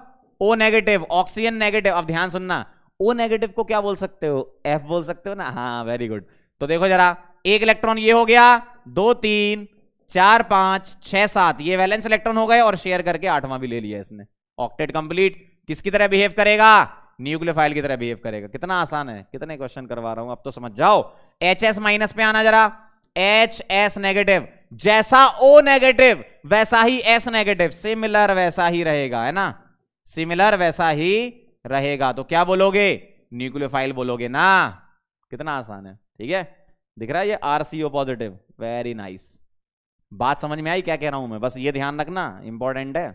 ओ नेगेटिव ऑक्सीजन नेगेटिव अब ध्यान सुनना ओ नेगेटिव को क्या बोल सकते हो एफ बोल सकते हो ना हाँ वेरी गुड तो देखो जरा एक इलेक्ट्रॉन ये हो गया दो तीन चार पांच छह सात ये वैलेंस इलेक्ट्रॉन हो गए और शेयर करके आठवां भी ले लिया इसने ऑक्टेट कंप्लीट किसकी तरह बिहेव करेगा न्यूक्लियर फाइल की तरह बिहेव करेगा कितना आसान है कितने क्वेश्चन करवा रहा हूं अब तो समझ जाओ एच एस माइनस पे आना जरा एच एस नेगेटिव जैसा ओ नेगेटिव वैसा ही एस नेगेटिव सिमिलर वैसा ही रहेगा है ना सिमिलर वैसा ही रहेगा तो क्या बोलोगे न्यूक्लियोफाइल बोलोगे ना कितना आसान है ठीक है दिख रहा है ये आरसीओ पॉजिटिव वेरी नाइस बात समझ में आई क्या कह रहा हूं मैं बस ये ध्यान रखना इंपॉर्टेंट है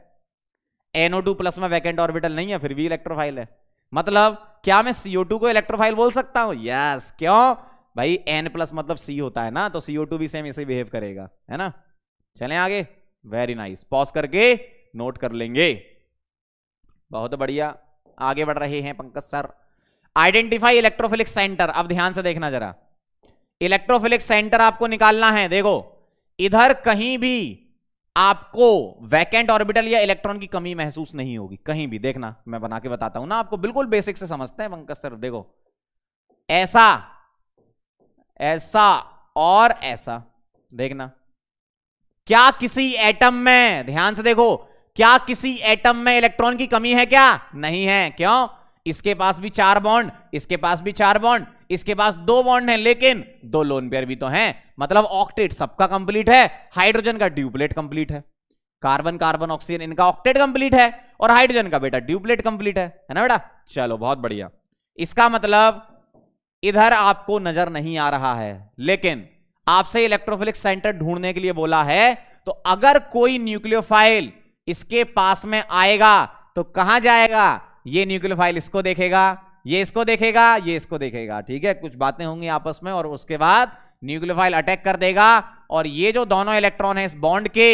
एनओ टू प्लस में वैकेंट ऑर्बिटल नहीं है फिर भी इलेक्ट्रोफाइल है मतलब क्या मैं CO2 को इलेक्ट्रोफाइल बोल सकता हूं यस क्यों भाई N प्लस मतलब C होता है ना तो CO2 भी सेम इसे बिहेव करेगा है ना चलें आगे वेरी नाइस पॉज करके नोट कर लेंगे बहुत बढ़िया आगे बढ़ रहे हैं Pankaj sir identify electrophilic centre अब ध्यान से देखना जरा इलेक्ट्रोफिलिक सेंटर आपको निकालना है देखो इधर कहीं भी आपको वैकेंट ऑर्बिटल या इलेक्ट्रॉन की कमी महसूस नहीं होगी कहीं भी देखना मैं बना के बताता हूं ना आपको बिल्कुल बेसिक से समझते हैं पंकज सर देखो ऐसा ऐसा और ऐसा देखना क्या किसी एटम में ध्यान से देखो क्या किसी एटम में इलेक्ट्रॉन की कमी है क्या नहीं है क्यों इसके पास भी चार बॉन्ड इसके पास भी चार बॉन्ड इसके पास दो बॉन्ड है लेकिन दो लोन पेयर भी तो हैं मतलब ऑक्टेट सबका कंप्लीट है हाइड्रोजन का ड्यूप्लेट कंप्लीट है कार्बन कार्बन ऑक्सीजन इनका ऑक्टेट कंप्लीट है और हाइड्रोजन का बेटा ड्यूप्लेट कंप्लीट है है ना बेटा चलो बहुत बढ़िया इसका मतलब इधर आपको नजर नहीं आ रहा है लेकिन आपसे इलेक्ट्रोफिलिक सेंटर ढूंढने के लिए बोला है तो अगर कोई न्यूक्लियोफाइल इसके पास में आएगा तो कहां जाएगा ये न्यूक्लियोफाइल इसको देखेगा ये इसको देखेगा ये इसको देखेगा ठीक है कुछ बातें होंगी आपस में और उसके बाद न्यूक्लियोफाइल अटैक कर देगा और ये जो दोनों इलेक्ट्रॉन है इस बॉन्ड के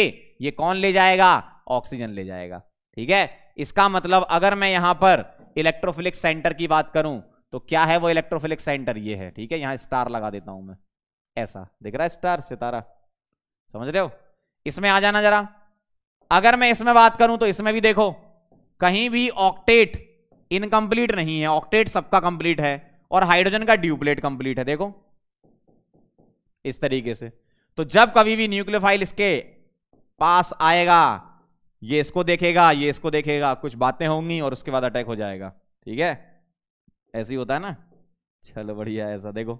ये कौन ले जाएगा ऑक्सीजन ले जाएगा ठीक है इसका मतलब अगर मैं यहां पर इलेक्ट्रोफिलिक सेंटर की बात करूं तो क्या है वो इलेक्ट्रोफिलिक सेंटर ये है ठीक है यहां स्टार लगा देता हूं मैं ऐसा दिख रहा है स्टार सितारा समझ रहे हो इसमें आ जाना जरा अगर मैं इसमें बात करूं तो इसमें भी देखो कहीं भी ऑक्टेट इनकम्प्लीट नहीं है ऑक्टेट सबका कंप्लीट है और हाइड्रोजन का ड्यूप्लेट कंप्लीट है देखो इस तरीके से तो जब कभी भी न्यूक्लियोफाइल इसके पास आएगा ये इसको देखेगा ये इसको देखेगा कुछ बातें होंगी और उसके बाद अटैक हो जाएगा ठीक है ऐसे ही होता है ना चलो बढ़िया ऐसा देखो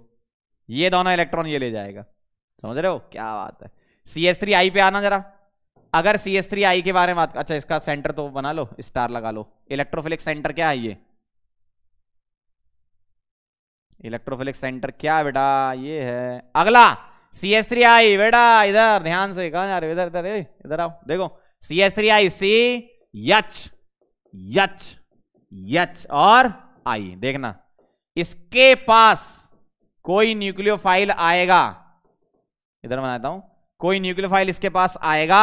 ये दोनों इलेक्ट्रॉन ये ले जाएगा समझ रहे हो क्या बात है सी एस थ्री आई पे आना जरा अगर सी एस थ्री आई के बारे में बात अच्छा इसका सेंटर तो बना लो स्टार लगा लो इलेक्ट्रोफिलिक सेंटर क्या है ये इलेक्ट्रोफिलिक सेंटर क्या बेटा ये है अगला सी एस थ्री आई बेटा इधर ध्यान से कहा जा रहे इधर इधर इधर आओ देखो सी एस थ्री आई सी यच यच यच और आई देखना इसके पास कोई न्यूक्लियोफाइल आएगा इधर बनाता हूं कोई न्यूक्लियोफाइल इसके पास आएगा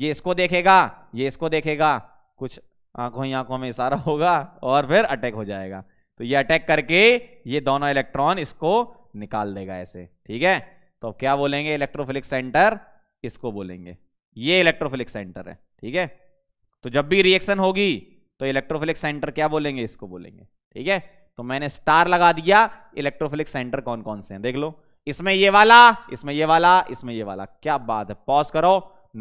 ये इसको देखेगा ये इसको देखेगा कुछ आंखों ही आंखों में इशारा होगा और फिर अटैक हो जाएगा तो ये अटैक करके ये दोनों इलेक्ट्रॉन इसको निकाल देगा ऐसे ठीक है तो क्या बोलेंगे इलेक्ट्रोफिलिक सेंटर इसको बोलेंगे ये इलेक्ट्रोफिलिक सेंटर है ठीक है तो जब भी रिएक्शन होगी तो इलेक्ट्रोफिलिक सेंटर क्या बोलेंगे इसको बोलेंगे ठीक है तो मैंने स्टार लगा दिया इलेक्ट्रोफिलिक सेंटर कौन कौन से हैं देख लो इसमें ये वाला इसमें ये वाला इसमें ये वाला क्या बात है पॉज करो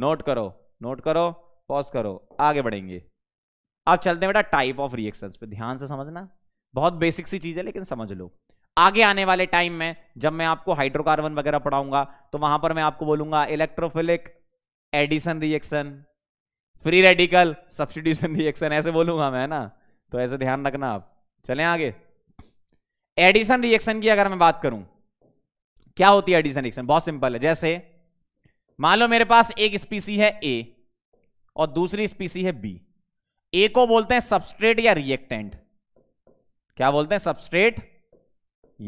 नोट करो नोट करो पॉज करो आगे बढ़ेंगे आप चलते हैं बेटा टाइप ऑफ रिएक्शन पे ध्यान से समझना बहुत बेसिक सी चीज है लेकिन समझ लो आगे आने वाले टाइम में जब मैं आपको हाइड्रोकार्बन वगैरह पढ़ाऊंगा तो वहां पर मैं आपको बोलूंगा electrophilic addition reaction free radical substitution reaction ऐसे बोलूंगा मैं ना तो ऐसे ध्यान रखना आप चले आगे एडिसन रिएक्शन की अगर मैं बात करूं क्या होती है एडिसन रिएक्शन बहुत सिंपल है जैसे मान लो मेरे पास एक स्पीसी है ए और दूसरी स्पीसी है बी ए को बोलते हैं सबस्ट्रेट या रिएक्टेंट क्या बोलते हैं सबस्ट्रेट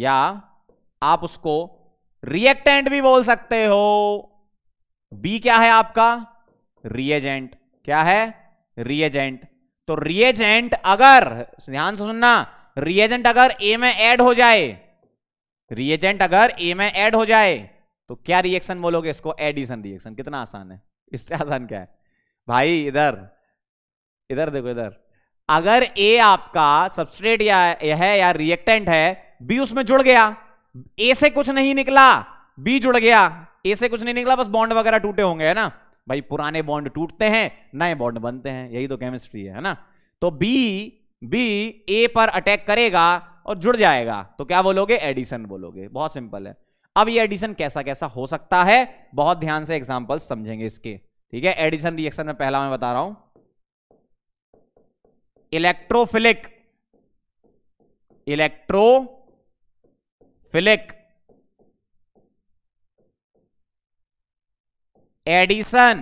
या आप उसको रिएक्टेंट भी बोल सकते हो बी क्या है आपका रिएजेंट क्या है रिएजेंट तो रिएजेंट अगर ध्यान से सुनना रिएजेंट अगर ए में ऐड हो जाए रिएजेंट अगर ए में ऐड हो जाए तो क्या रिएक्शन बोलोगे इसको एडिशन रिएक्शन कितना आसान है इससे आसान क्या है भाई इधर इधर देखो इधर अगर ए आपका सबस्ट्रेट या है या रिएक्टेंट है बी उसमें जुड़ गया ए से कुछ नहीं निकला बी जुड़ गया ए से कुछ नहीं निकला बस बॉन्ड वगैरह टूटे होंगे है ना भाई पुराने बॉन्ड टूटते हैं नए बॉन्ड बनते हैं यही तो केमिस्ट्री है ना तो बी बी ए पर अटैक करेगा और जुड़ जाएगा तो क्या बोलोगे एडिशन बोलोगे बहुत सिंपल है अब ये एडिशन कैसा कैसा हो सकता है बहुत ध्यान से एग्जाम्पल समझेंगे इसके ठीक है एडिशन रिएक्शन में पहला मैं बता रहा हूं इलेक्ट्रोफिलिक इलेक्ट्रोफिलिक एडिशन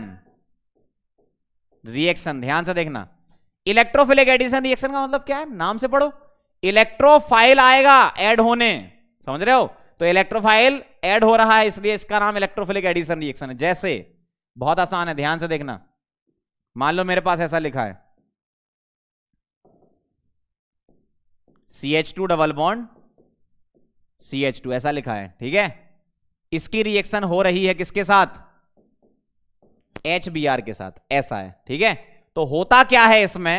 रिएक्शन ध्यान से देखना इलेक्ट्रोफिलिक एडिशन रिएक्शन का मतलब क्या है नाम से पढ़ो इलेक्ट्रोफाइल आएगा एड होने समझ रहे हो तो इलेक्ट्रोफाइल ऐड हो रहा है इसलिए इसका नाम इलेक्ट्रोफिलिक एडिशन रिएक्शन है जैसे बहुत आसान है ध्यान से देखना मान लो मेरे पास ऐसा लिखा है C H two double bond C H two ऐसा लिखा है ठीक है इसकी रिएक्शन हो रही है किसके साथ एच बी आर के साथ ऐसा है ठीक है तो होता क्या है इसमें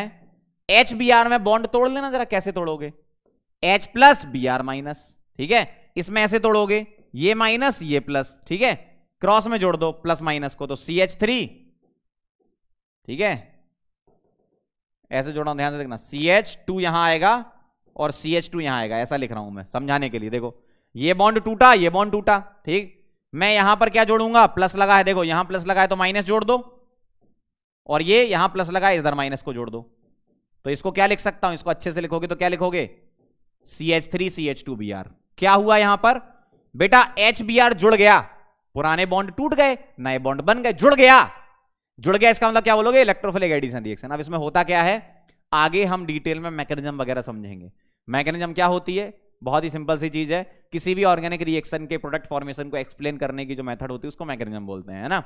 एच बी आर में बॉन्ड तोड़ लेना जरा कैसे तोड़ोगे H plus B R minus ठीक है इसमें ऐसे तोड़ोगे ये माइनस ये प्लस ठीक है क्रॉस में जोड़ दो प्लस माइनस को तो सी एच थ्री ठीक है ऐसे जोड़ा ध्यान से देखना सी एच टू यहां आएगा और सी एच टू यहां आएगा ऐसा लिख रहा हूं मैं समझाने के लिए देखो ये बॉन्ड टूटा ये बॉन्ड टूटा ठीक मैं यहां पर क्या जोड़ूंगा प्लस लगा है देखो यहां प्लस लगा है तो माइनस जोड़ दो और ये यहां प्लस लगा है इधर माइनस को जोड़ दो तो इसको क्या लिख सकता हूं इसको अच्छे से लिखोगे तो क्या लिखोगे C H three C H two B R क्या हुआ यहां पर बेटा एच जुड़ गया पुराने बॉन्ड टूट गए नए बॉन्ड बन गए जुड़ गया जुड़ गया इसका मतलब क्या बोलोगे इलेक्ट्रोफिलिक एडिशन रिएक्शन अब इसमें होता क्या है आगे हम डिटेल में मैकेनिज्म वगैरह समझेंगे मैकेनिज्म क्या होती है बहुत ही सिंपल सी चीज है किसी भी ऑर्गेनिक रिएक्शन के प्रोडक्ट फॉर्मेशन को एक्सप्लेन करने की जो मेथड होती है उसको मैकेनिज्म बोलते हैं ना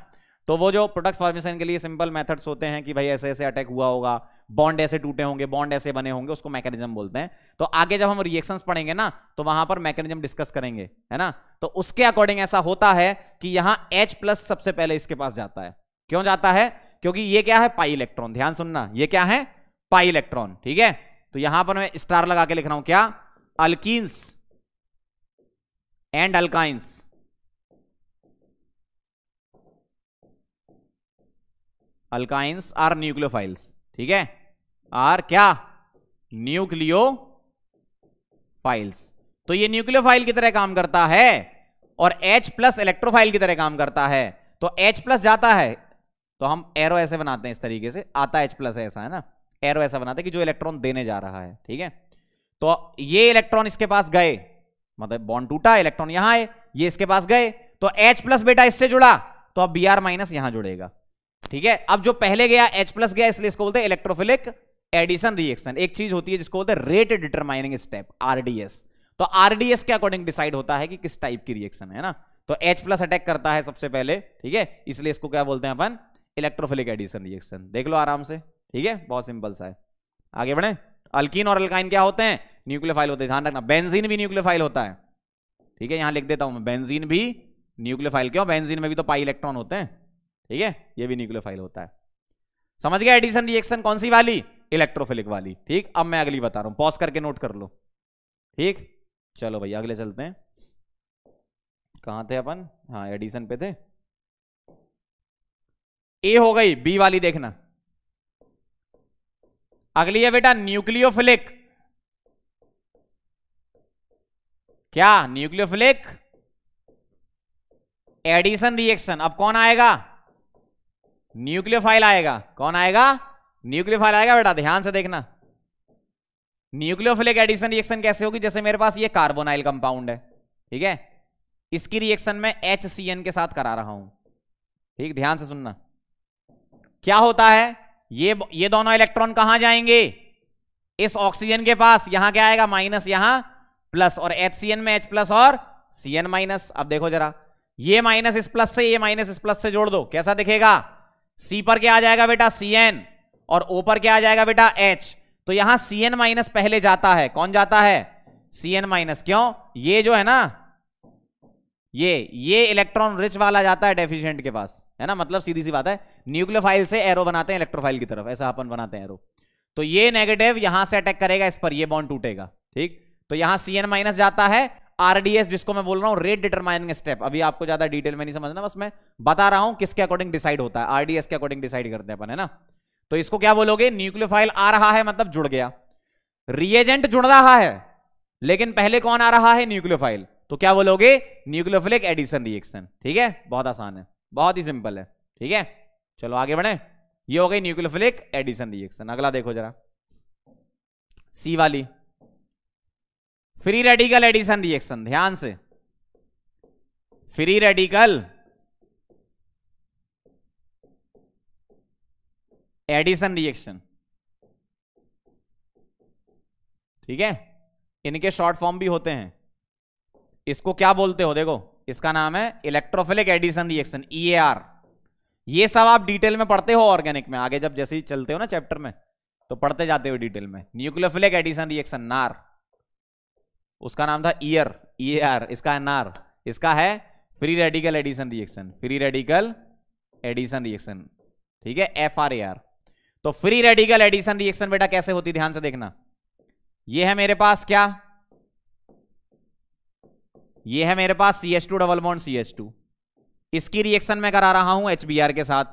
तो वो जो प्रोडक्ट फॉर्मेशन के लिए सिंपल मेथड्स होते हैं कि भाई ऐसे ऐसे अटैक हुआ होगा बॉन्ड ऐसे टूटे होंगे बॉन्ड ऐसे बने होंगे उसको मैकेनिज्म बोलते हैं तो आगे जब हम रिएक्शन पढ़ेंगे ना तो वहां पर मैकेनिज्म डिस्कस करेंगे है ना तो उसके अकॉर्डिंग ऐसा होता है कि यहां एच प्लस सबसे पहले इसके पास जाता है क्यों जाता है क्योंकि ये क्या है पाई इलेक्ट्रॉन ध्यान सुनना ये क्या है पाई इलेक्ट्रॉन ठीक है तो यहां पर मैं स्टार लगा के लिख रहा हूं क्या अल्किस and alkynes alkynes are nucleophiles ठीक है आर क्या न्यूक्लियो फाइल्स तो ये न्यूक्लियोफाइल की तरह काम करता है और H प्लस इलेक्ट्रोफाइल की तरह काम करता है तो H प्लस जाता है तो हम एरो ऐसे बनाते हैं इस तरीके से आता H प्लस ऐसा है ना एरो ऐसा बनाते हैं कि जो इलेक्ट्रॉन देने जा रहा है ठीक है तो ये इलेक्ट्रॉन इसके पास गए मतलब बॉन्ड टूटा इलेक्ट्रॉन यहां आए ये इसके पास गए तो H प्लस बेटा इससे जुड़ा तो अब बी आर माइनस यहां जुड़ेगा ठीक है अब जो पहले गया एच प्लस गया इसलिए इसको बोलते हैं इलेक्ट्रोफिलिक एडिशन रिएक्शन एक चीज होती है जिसको बोलते हैं रेट डिटरमाइनिंग स्टेप आरडीएस तो आरडीएस के अकॉर्डिंग डिसाइड होता है कि किस टाइप की रिएक्शन है ना तो एच प्लस अटैक करता है सबसे पहले ठीक है इसलिए इसको क्या बोलते हैं अपन इलेक्ट्रोफिलिक एडिशन रिएक्शन देख लो आराम से ठीक है बहुत सिंपल सा है आगे बढ़े अल्किन और अल्काइन क्या होते हैं न्यूक्लियोफाइल होते हैं ध्यान रखना बेंजीन भी न्यूक्लियोफाइल होता है ठीक है यहां लिख देता हूं मैं बेंजीन भी न्यूक्लियोफाइल क्यों बेंजीन में भी तो पाई इलेक्ट्रॉन होते हैं ठीक है ये भी न्यूक्लियोफाइल होता है समझ गया एडिशन रिएक्शन कौन सी वाली इलेक्ट्रोफिलिक वाली ठीक अब मैं अगली बता रहा हूं पॉज करके नोट कर लो ठीक चलो भैया अगले चलते हैं कहां थे अपन हाँ एडिशन पे थे ए हो गई बी वाली देखना अगली है बेटा न्यूक्लियोफिलिक क्या न्यूक्लियोफिलिक एडिशन रिएक्शन अब कौन आएगा न्यूक्लियोफाइल आएगा कौन आएगा न्यूक्लियोफाइल आएगा बेटा ध्यान से देखना न्यूक्लियोफिलिक एडिशन रिएक्शन कैसे होगी जैसे मेरे पास ये कार्बोनाइल कंपाउंड है ठीक है इसकी रिएक्शन मैं एच के साथ करा रहा हूं ठीक ध्यान से सुनना क्या होता है ये ये दोनों इलेक्ट्रॉन कहां जाएंगे इस ऑक्सीजन के पास यहां क्या आएगा माइनस यहां प्लस और एच में एच प्लस और सी माइनस अब देखो जरा ये माइनस इस प्लस से ये माइनस इस प्लस से जोड़ दो कैसा दिखेगा सी पर क्या आ जाएगा बेटा सी एन और ओ पर क्या आ जाएगा बेटा एच तो यहां सी एन माइनस पहले जाता है कौन जाता है सी एन माइनस क्यों ये जो है ना ये ये इलेक्ट्रॉन रिच वाला जाता है डेफिशिएंट के पास है ना मतलब सीधी सी बात है न्यूक्लियोफाइल से एरो बनाते हैं इलेक्ट्रोफाइल की तरफ ऐसा अपन बनाते हैं एरो तो ये नेगेटिव यहां से अटैक करेगा इस पर ये बॉन्ड टूटेगा ठीक तो यहां सी एन माइनस जाता है आरडीएस जिसको मैं बोल रहा हूं रेट डिटरमाइनिंग स्टेप अभी आपको ज्यादा डिटेल में नहीं समझना बस मैं बता रहा हूं किसके अकॉर्डिंग डिसाइड होता है आरडीएस के अकॉर्डिंग डिसाइड करते हैं अपन है ना तो इसको क्या बोलोगे न्यूक्लियोफाइल आ रहा है मतलब जुड़ गया रिएजेंट जुड़ रहा है लेकिन पहले कौन आ रहा है न्यूक्लियोफाइल तो क्या बोलोगे न्यूक्लियोफिलिक एडिशन रिएक्शन ठीक है बहुत आसान है बहुत ही सिंपल है ठीक है चलो आगे बढ़े ये हो गई न्यूक्लियोफिलिक एडिशन रिएक्शन अगला देखो जरा सी वाली फ्री रेडिकल एडिशन रिएक्शन ध्यान से फ्री रेडिकल एडिशन रिएक्शन ठीक है इनके शॉर्ट फॉर्म भी होते हैं इसको क्या बोलते हो देखो इसका नाम है इलेक्ट्रोफिलिक एडिशन रिएक्शन ईएआर ये सब आप डिटेल में पढ़ते हो ऑर्गेनिक में आगे जब जैसे ही चलते हो ना चैप्टर में तो पढ़ते जाते हो डिटेल में न्यूक्लियोफिलिक एडिशन रिएक्शन नार उसका नाम था ईयर ई e आर इसका एन आर इसका है free radical addition reaction free radical addition reaction ठीक है एफ आर ए आर तो फ्री रेडिकल एडिशन रिएक्शन बेटा कैसे होती ध्यान से देखना ये है मेरे पास क्या ये है मेरे पास C H two double bond C H two इसकी रिएक्शन मैं करा रहा हूं एच बी आर के साथ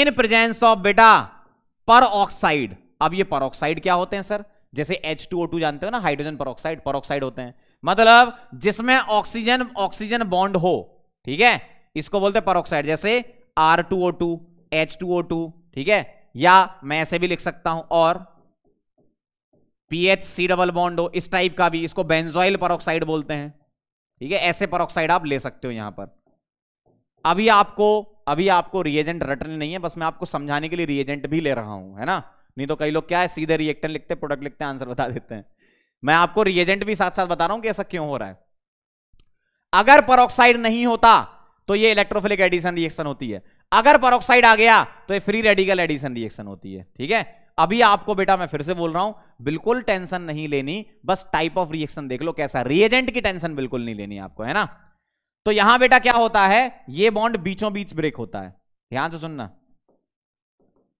इन प्रेजेंस ऑफ बेटा पर ऑक्साइड अब ये पर ऑक्साइड क्या होते हैं सर जैसे H2O2 जानते हो ना हाइड्रोजन परोक्साइड परोक्साइड होते हैं मतलब जिसमें ऑक्सीजन ऑक्सीजन बॉन्ड हो ठीक है इसको बोलते हैं परोक्साइड जैसे R2O2 H2O2 ठीक है या मैं ऐसे भी लिख सकता हूं और पीएच सी डबल बॉन्ड हो इस टाइप का भी इसको बेंजोइल परोक्साइड बोलते हैं ठीक है ऐसे परोक्साइड आप ले सकते हो यहां पर अभी आपको अभी आपको रिएजेंट रटने नहीं है बस मैं आपको समझाने के लिए रिएजेंट भी ले रहा हूं है ना नहीं तो कई लोग क्या है सीधे रिएक्टेंट लिखते हैं प्रोडक्ट लिखते हैं आंसर बता देते हैं मैं आपको रिएजेंट भी साथ साथ बता रहा हूं कि ऐसा क्यों हो रहा है अगर परोक्साइड नहीं होता तो ये इलेक्ट्रोफिलिक एडिशन रिएक्शन होती है अगर परोक्साइड आ गया तो ये फ्री रेडिकल एडिशन रिएक्शन होती है ठीक है अभी आपको बेटा मैं फिर से बोल रहा हूं बिल्कुल टेंशन नहीं लेनी बस टाइप ऑफ रिएक्शन देख लो कैसा रिएजेंट की टेंशन बिल्कुल नहीं लेनी आपको है ना तो यहां बेटा क्या होता है ये बॉन्ड बीचों बीच ब्रेक होता है ध्यान से सुनना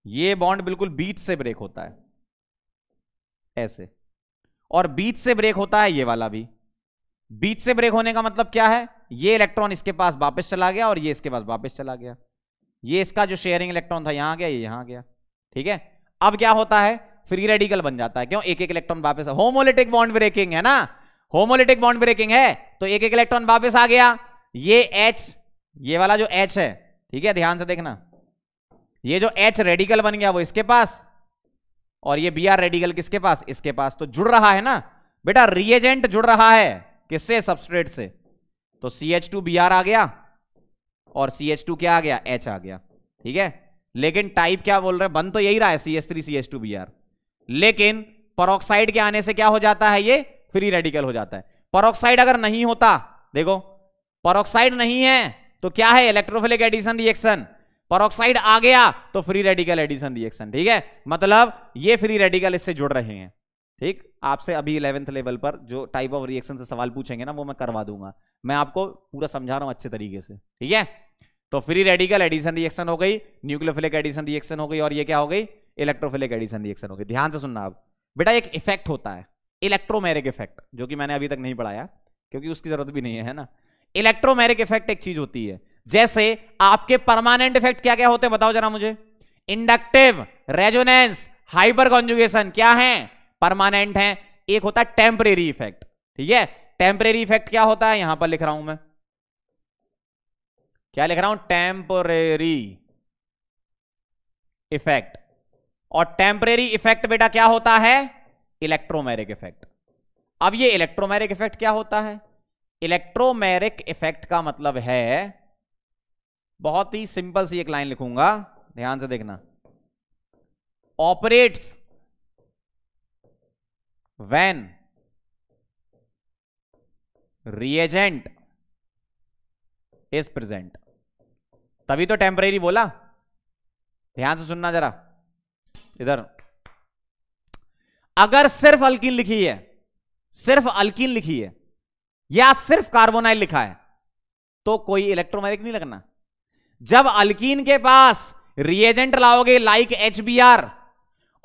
ये बॉन्ड बिल्कुल बीच से ब्रेक होता है ऐसे और बीच से ब्रेक होता है ये वाला भी बीच से ब्रेक होने का मतलब क्या है ये इलेक्ट्रॉन इसके पास वापस चला गया और ये इसके पास वापस चला गया ये इसका जो शेयरिंग इलेक्ट्रॉन था यहां गया ये यहां गया ठीक है अब क्या होता है फ्री रेडिकल बन जाता है क्यों एक एक इलेक्ट्रॉन वापस होमोलिटिक बॉन्ड ब्रेकिंग है ना होमोलिटिक बॉन्ड ब्रेकिंग है तो एक एक इलेक्ट्रॉन वापस आ गया ये एच ये वाला जो एच है ठीक है ध्यान से देखना ये जो एच रेडिकल बन गया वो इसके पास और ये बी आर रेडिकल किसके पास इसके पास तो जुड़ रहा है ना बेटा रिएजेंट जुड़ रहा है किससे सबस्ट्रेट से तो C H two B R आ गया और सी एच टू क्या आ गया एच आ गया ठीक है लेकिन टाइप क्या बोल रहे हैं बन तो यही रहा है C H three C H two B R लेकिन परोक्साइड के आने से क्या हो जाता है ये फ्री रेडिकल हो जाता है परोक्साइड अगर नहीं होता देखो परोक्साइड नहीं है तो क्या है इलेक्ट्रोफिलिक एडिशन रिएक्शन परोक्साइड आ गया तो फ्री रेडिकल एडिशन रिएक्शन ठीक है मतलब ये फ्री रेडिकल इससे जुड़ रहे हैं ठीक आपसे अभी इलेवेंथ लेवल पर जो टाइप ऑफ रिएक्शन से सवाल पूछेंगे ना वो मैं करवा दूंगा मैं आपको पूरा समझा रहा हूं अच्छे तरीके से ठीक है तो फ्री रेडिकल एडिशन रिएक्शन हो गई न्यूक्लियोफिलिक एडिशन रिएक्शन हो गई और ये क्या हो गई इलेक्ट्रोफिलिक एडिशन रिएक्शन हो गई ध्यान से सुनना आप बेटा एक इफेक्ट होता है इलेक्ट्रोमेरिक इफेक्ट जो कि मैंने अभी तक नहीं पढ़ाया क्योंकि उसकी जरूरत भी नहीं है ना इलेक्ट्रोमेरिक इफेक्ट एक चीज होती है जैसे आपके परमानेंट इफेक्ट क्या क्या होते हैं बताओ जरा मुझे इंडक्टिव रेजोनेंस हाइपर कॉन्जुगेशन क्या है परमानेंट है एक होता है टेम्परेरी इफेक्ट ठीक है टेम्परेरी इफेक्ट क्या होता है यहां पर लिख रहा हूं मैं क्या लिख रहा हूं टेम्परेरी इफेक्ट और टेम्परेरी इफेक्ट बेटा क्या होता है इलेक्ट्रोमेरिक इफेक्ट अब ये इलेक्ट्रोमेरिक इफेक्ट क्या होता है इलेक्ट्रोमेरिक इफेक्ट का मतलब है बहुत ही सिंपल सी एक लाइन लिखूंगा ध्यान से देखना operates when reagent is present तभी तो टेम्परेरी बोला ध्यान से सुनना जरा इधर अगर सिर्फ अल्किन लिखी है सिर्फ अल्किन लिखी है या सिर्फ कार्बोनाइल लिखा है तो कोई इलेक्ट्रोमैग्नेटिक नहीं लगना जब अल्किन के पास रिएजेंट लाओगे लाइक एच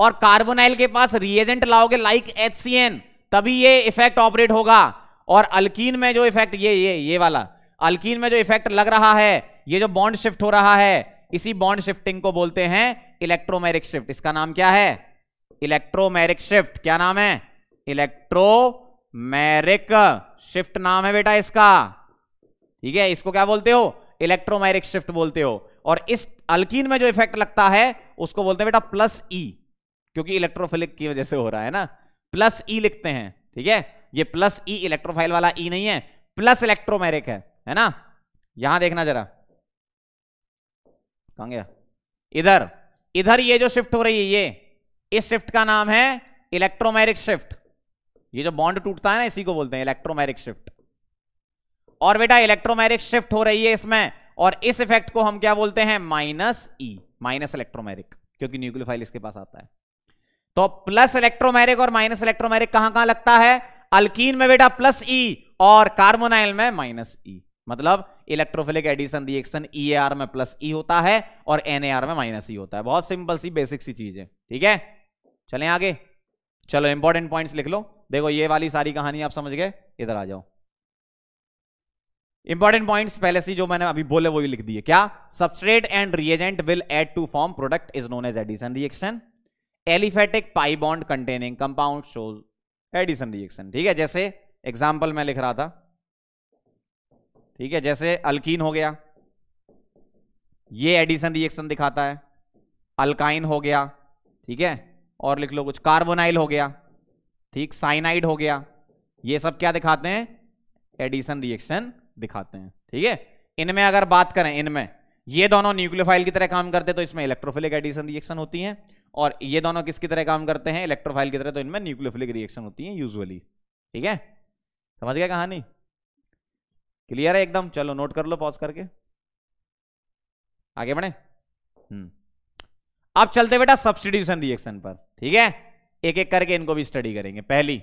और कार्बोनाइल के पास रिएजेंट लाओगे लाइक एच तभी ये इफेक्ट ऑपरेट होगा और अल्किन में जो इफेक्ट ये ये ये वाला अल्किन में जो इफेक्ट लग रहा है ये जो बॉन्ड शिफ्ट हो रहा है इसी बॉन्ड शिफ्टिंग को बोलते हैं इलेक्ट्रोमेरिक शिफ्ट इसका नाम क्या है इलेक्ट्रोमेरिक शिफ्ट क्या नाम है इलेक्ट्रोमेरिक शिफ्ट नाम है बेटा इसका ठीक है इसको क्या बोलते हो इलेक्ट्रोमैरिक शिफ्ट बोलते हो और इस अल्किन में जो इफेक्ट लगता है उसको बोलते हैं बेटा प्लस ई e, क्योंकि इलेक्ट्रोफिलिक की वजह से हो रहा है ना प्लस ई e लिखते हैं ठीक है ये प्लस ई इलेक्ट्रोफाइल वाला ई e नहीं है प्लस इलेक्ट्रोमैरिक है है ना यहां देखना जरा कहा गया इधर इधर ये जो शिफ्ट हो रही है ये इस शिफ्ट का नाम है इलेक्ट्रोमैरिक शिफ्ट ये जो बॉन्ड टूटता है ना इसी को बोलते हैं इलेक्ट्रोमैरिक शिफ्ट और बेटा इलेक्ट्रोमैरिक शिफ्ट हो रही है इसमें और इस इफेक्ट को हम क्या बोलते हैं माइनस ई माइनस इलेक्ट्रोमैरिक क्योंकि न्यूक्लियोफाइल इसके पास आता है तो प्लस इलेक्ट्रोमैरिक और माइनस इलेक्ट्रोमैरिक कहां कहां लगता है अल्कीन में बेटा प्लस ई e, और कार्बोनाइल में माइनस ई e। मतलब इलेक्ट्रोफिलिक एडिशन रिएक्शन ई में प्लस ई e होता है और एन में माइनस ई होता है बहुत सिंपल सी बेसिक सी चीज है ठीक है चले आगे चलो इंपॉर्टेंट पॉइंट्स लिख लो देखो ये वाली सारी कहानी आप समझ गए इधर आ जाओ इंपॉर्टेंट पॉइंट पहले से जो मैंने अभी बोले वो भी लिख दिए क्या substrate and reagent will add to form product is known as addition reaction aliphatic pi bond containing compound shows addition reaction ठीक है जैसे एग्जाम्पल मैं लिख रहा था ठीक है जैसे अल्किन हो गया ये एडिसन रिएक्शन दिखाता है अल्काइन हो गया ठीक है और लिख लो कुछ कार्बोनाइल हो गया ठीक साइनाइड हो गया ये सब क्या दिखाते हैं एडिशन रिएक्शन दिखाते हैं ठीक है इनमें अगर बात करें इनमें ये दोनों न्यूक्लियोफाइल की तरह काम करते हैं तो इसमें इलेक्ट्रोफिलिक एडिशन रिएक्शन होती है और ये दोनों किसकी तरह काम करते हैं इलेक्ट्रोफाइल की तरह तो इनमें न्यूक्लियोफिलिक रिएक्शन होती है यूजुअली ठीक है समझ गया कहानी क्लियर है एकदम चलो नोट कर लो पॉज करके आगे बढ़े हम्म। अब चलते बेटा सब्सटीट्यूशन रिएक्शन पर ठीक है एक एक करके इनको भी स्टडी करेंगे पहली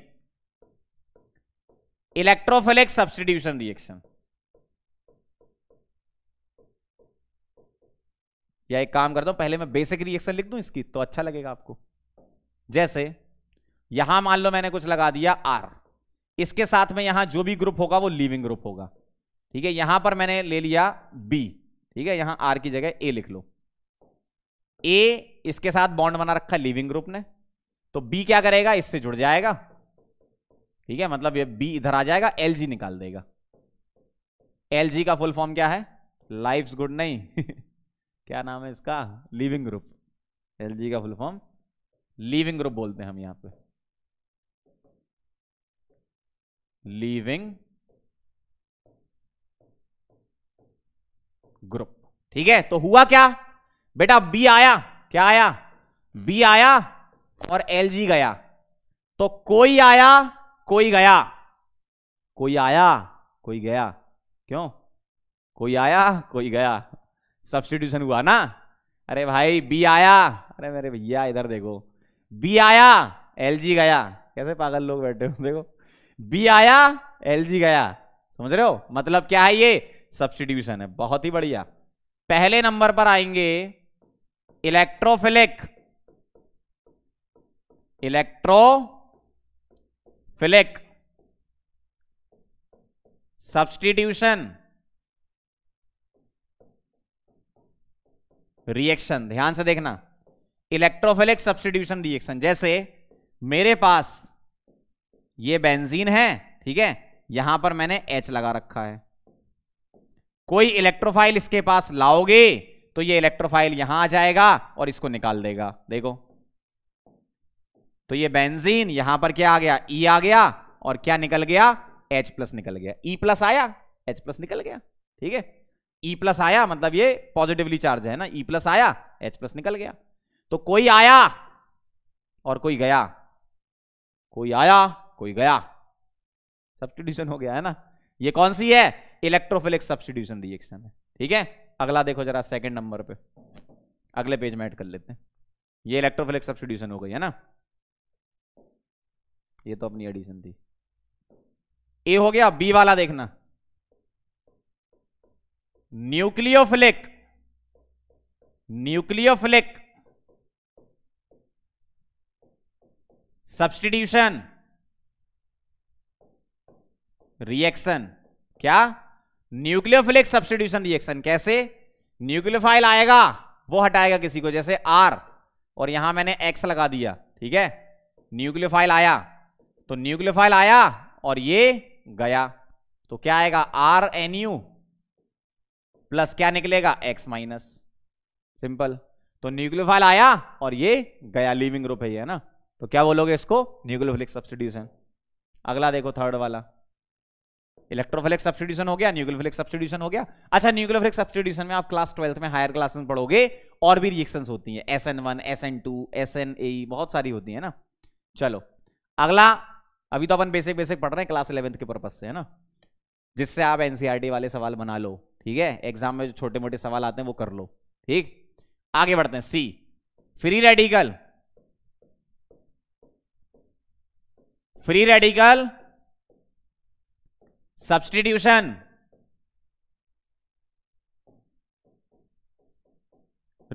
इलेक्ट्रोफिलिक सब्सटीट्यूशन रिएक्शन या एक काम करता हूं पहले मैं बेसिक रिएक्शन लिख दूं इसकी तो अच्छा लगेगा आपको जैसे यहां मान लो मैंने कुछ लगा दिया आर इसके साथ में यहां जो भी ग्रुप होगा वो लिविंग ग्रुप होगा ठीक है यहां पर मैंने ले लिया बी ठीक है यहां आर की जगह ए लिख लो ए इसके साथ बॉन्ड बना रखा लिविंग ग्रुप ने तो बी क्या करेगा इससे जुड़ जाएगा ठीक है मतलब ये बी इधर आ जाएगा एल निकाल देगा एल का फुल फॉर्म क्या है लाइफ गुड नहीं क्या नाम है इसका लिविंग ग्रुप एल का फुल फॉर्म लिविंग ग्रुप बोलते हैं हम यहां पे लिविंग ग्रुप ठीक है तो हुआ क्या बेटा बी आया क्या आया बी आया और एल जी गया तो कोई आया कोई गया कोई आया कोई गया क्यों कोई आया कोई गया सब्सटीट्यूशन हुआ ना अरे भाई बी आया अरे मेरे भैया इधर देखो बी आया एल जी गया कैसे पागल लोग बैठे हो देखो बी आया एल जी गया समझ रहे हो मतलब क्या है ये सब्सटीट्यूशन है बहुत ही बढ़िया पहले नंबर पर आएंगे इलेक्ट्रोफिलिक इलेक्ट्रोफिलिक सब्सटीट्यूशन रिएक्शन ध्यान से देखना इलेक्ट्रोफिलिक सब्सटीट्यूशन रिएक्शन जैसे मेरे पास ये बेंजीन है ठीक है यहां पर मैंने एच लगा रखा है कोई इलेक्ट्रोफाइल इसके पास लाओगे तो ये इलेक्ट्रोफाइल यहां आ जाएगा और इसको निकाल देगा देखो तो ये बेंजीन यहां पर क्या आ गया ई e आ गया और क्या निकल गया एच प्लस निकल गया E प्लस आया एच प्लस निकल गया ठीक है ई e प्लस आया मतलब ये पॉजिटिवली चार्ज है ना ई e प्लस आया एच प्लस निकल गया तो कोई आया और कोई गया कोई आया कोई गया सब्सटीट्यूशन हो गया है ना ये कौन सी है इलेक्ट्रोफिलिक सब्सटीट्यूशन रिएक्शन है ठीक है अगला देखो जरा सेकंड नंबर पे अगले पेज में ऐड कर लेते हैं ये इलेक्ट्रोफिलिक सब्सटीट्यूशन हो गई है ना ये तो अपनी एडिशन थी ए हो गया बी वाला देखना न्यूक्लियोफिलिक न्यूक्लियोफिलिक सब्सटीट्यूशन रिएक्शन क्या न्यूक्लियोफिलिक सब्सटीट्यूशन रिएक्शन कैसे न्यूक्लियोफाइल आएगा वो हटाएगा किसी को जैसे आर और यहां मैंने एक्स लगा दिया ठीक है न्यूक्लियोफाइल आया तो न्यूक्लियोफाइल आया और ये गया तो क्या आएगा आर एन यू प्लस क्या निकलेगा एक्स माइनस सिंपल तो न्यूक्लियोफाइल आया और ये गया लिविंग ग्रुप है ये है ना तो क्या बोलोगे इसको न्यूक्लियोफिलिक सब्सटीट्यूशन अगला देखो थर्ड वाला इलेक्ट्रोफिलिक सब्सटीट्यूशन हो गया न्यूक्लियोफिलिक सब्सटीट्यूशन हो गया अच्छा न्यूक्लियोफिलिक सब्सटीट्यूशन में आप क्लास ट्वेल्थ में हायर क्लास में पढ़ोगे और भी रिएक्शंस होती हैं S N one S N two S N A बहुत सारी होती है ना चलो अगला अभी तो अपन बेसिक बेसिक पढ़ रहे हैं क्लास इलेवेंथ के पर्पज से है ना जिससे आप एनसीआरटी e वाले सवाल बना लो ठीक है एग्जाम में जो छोटे मोटे सवाल आते हैं वो कर लो ठीक आगे बढ़ते हैं C free radical free radical substitution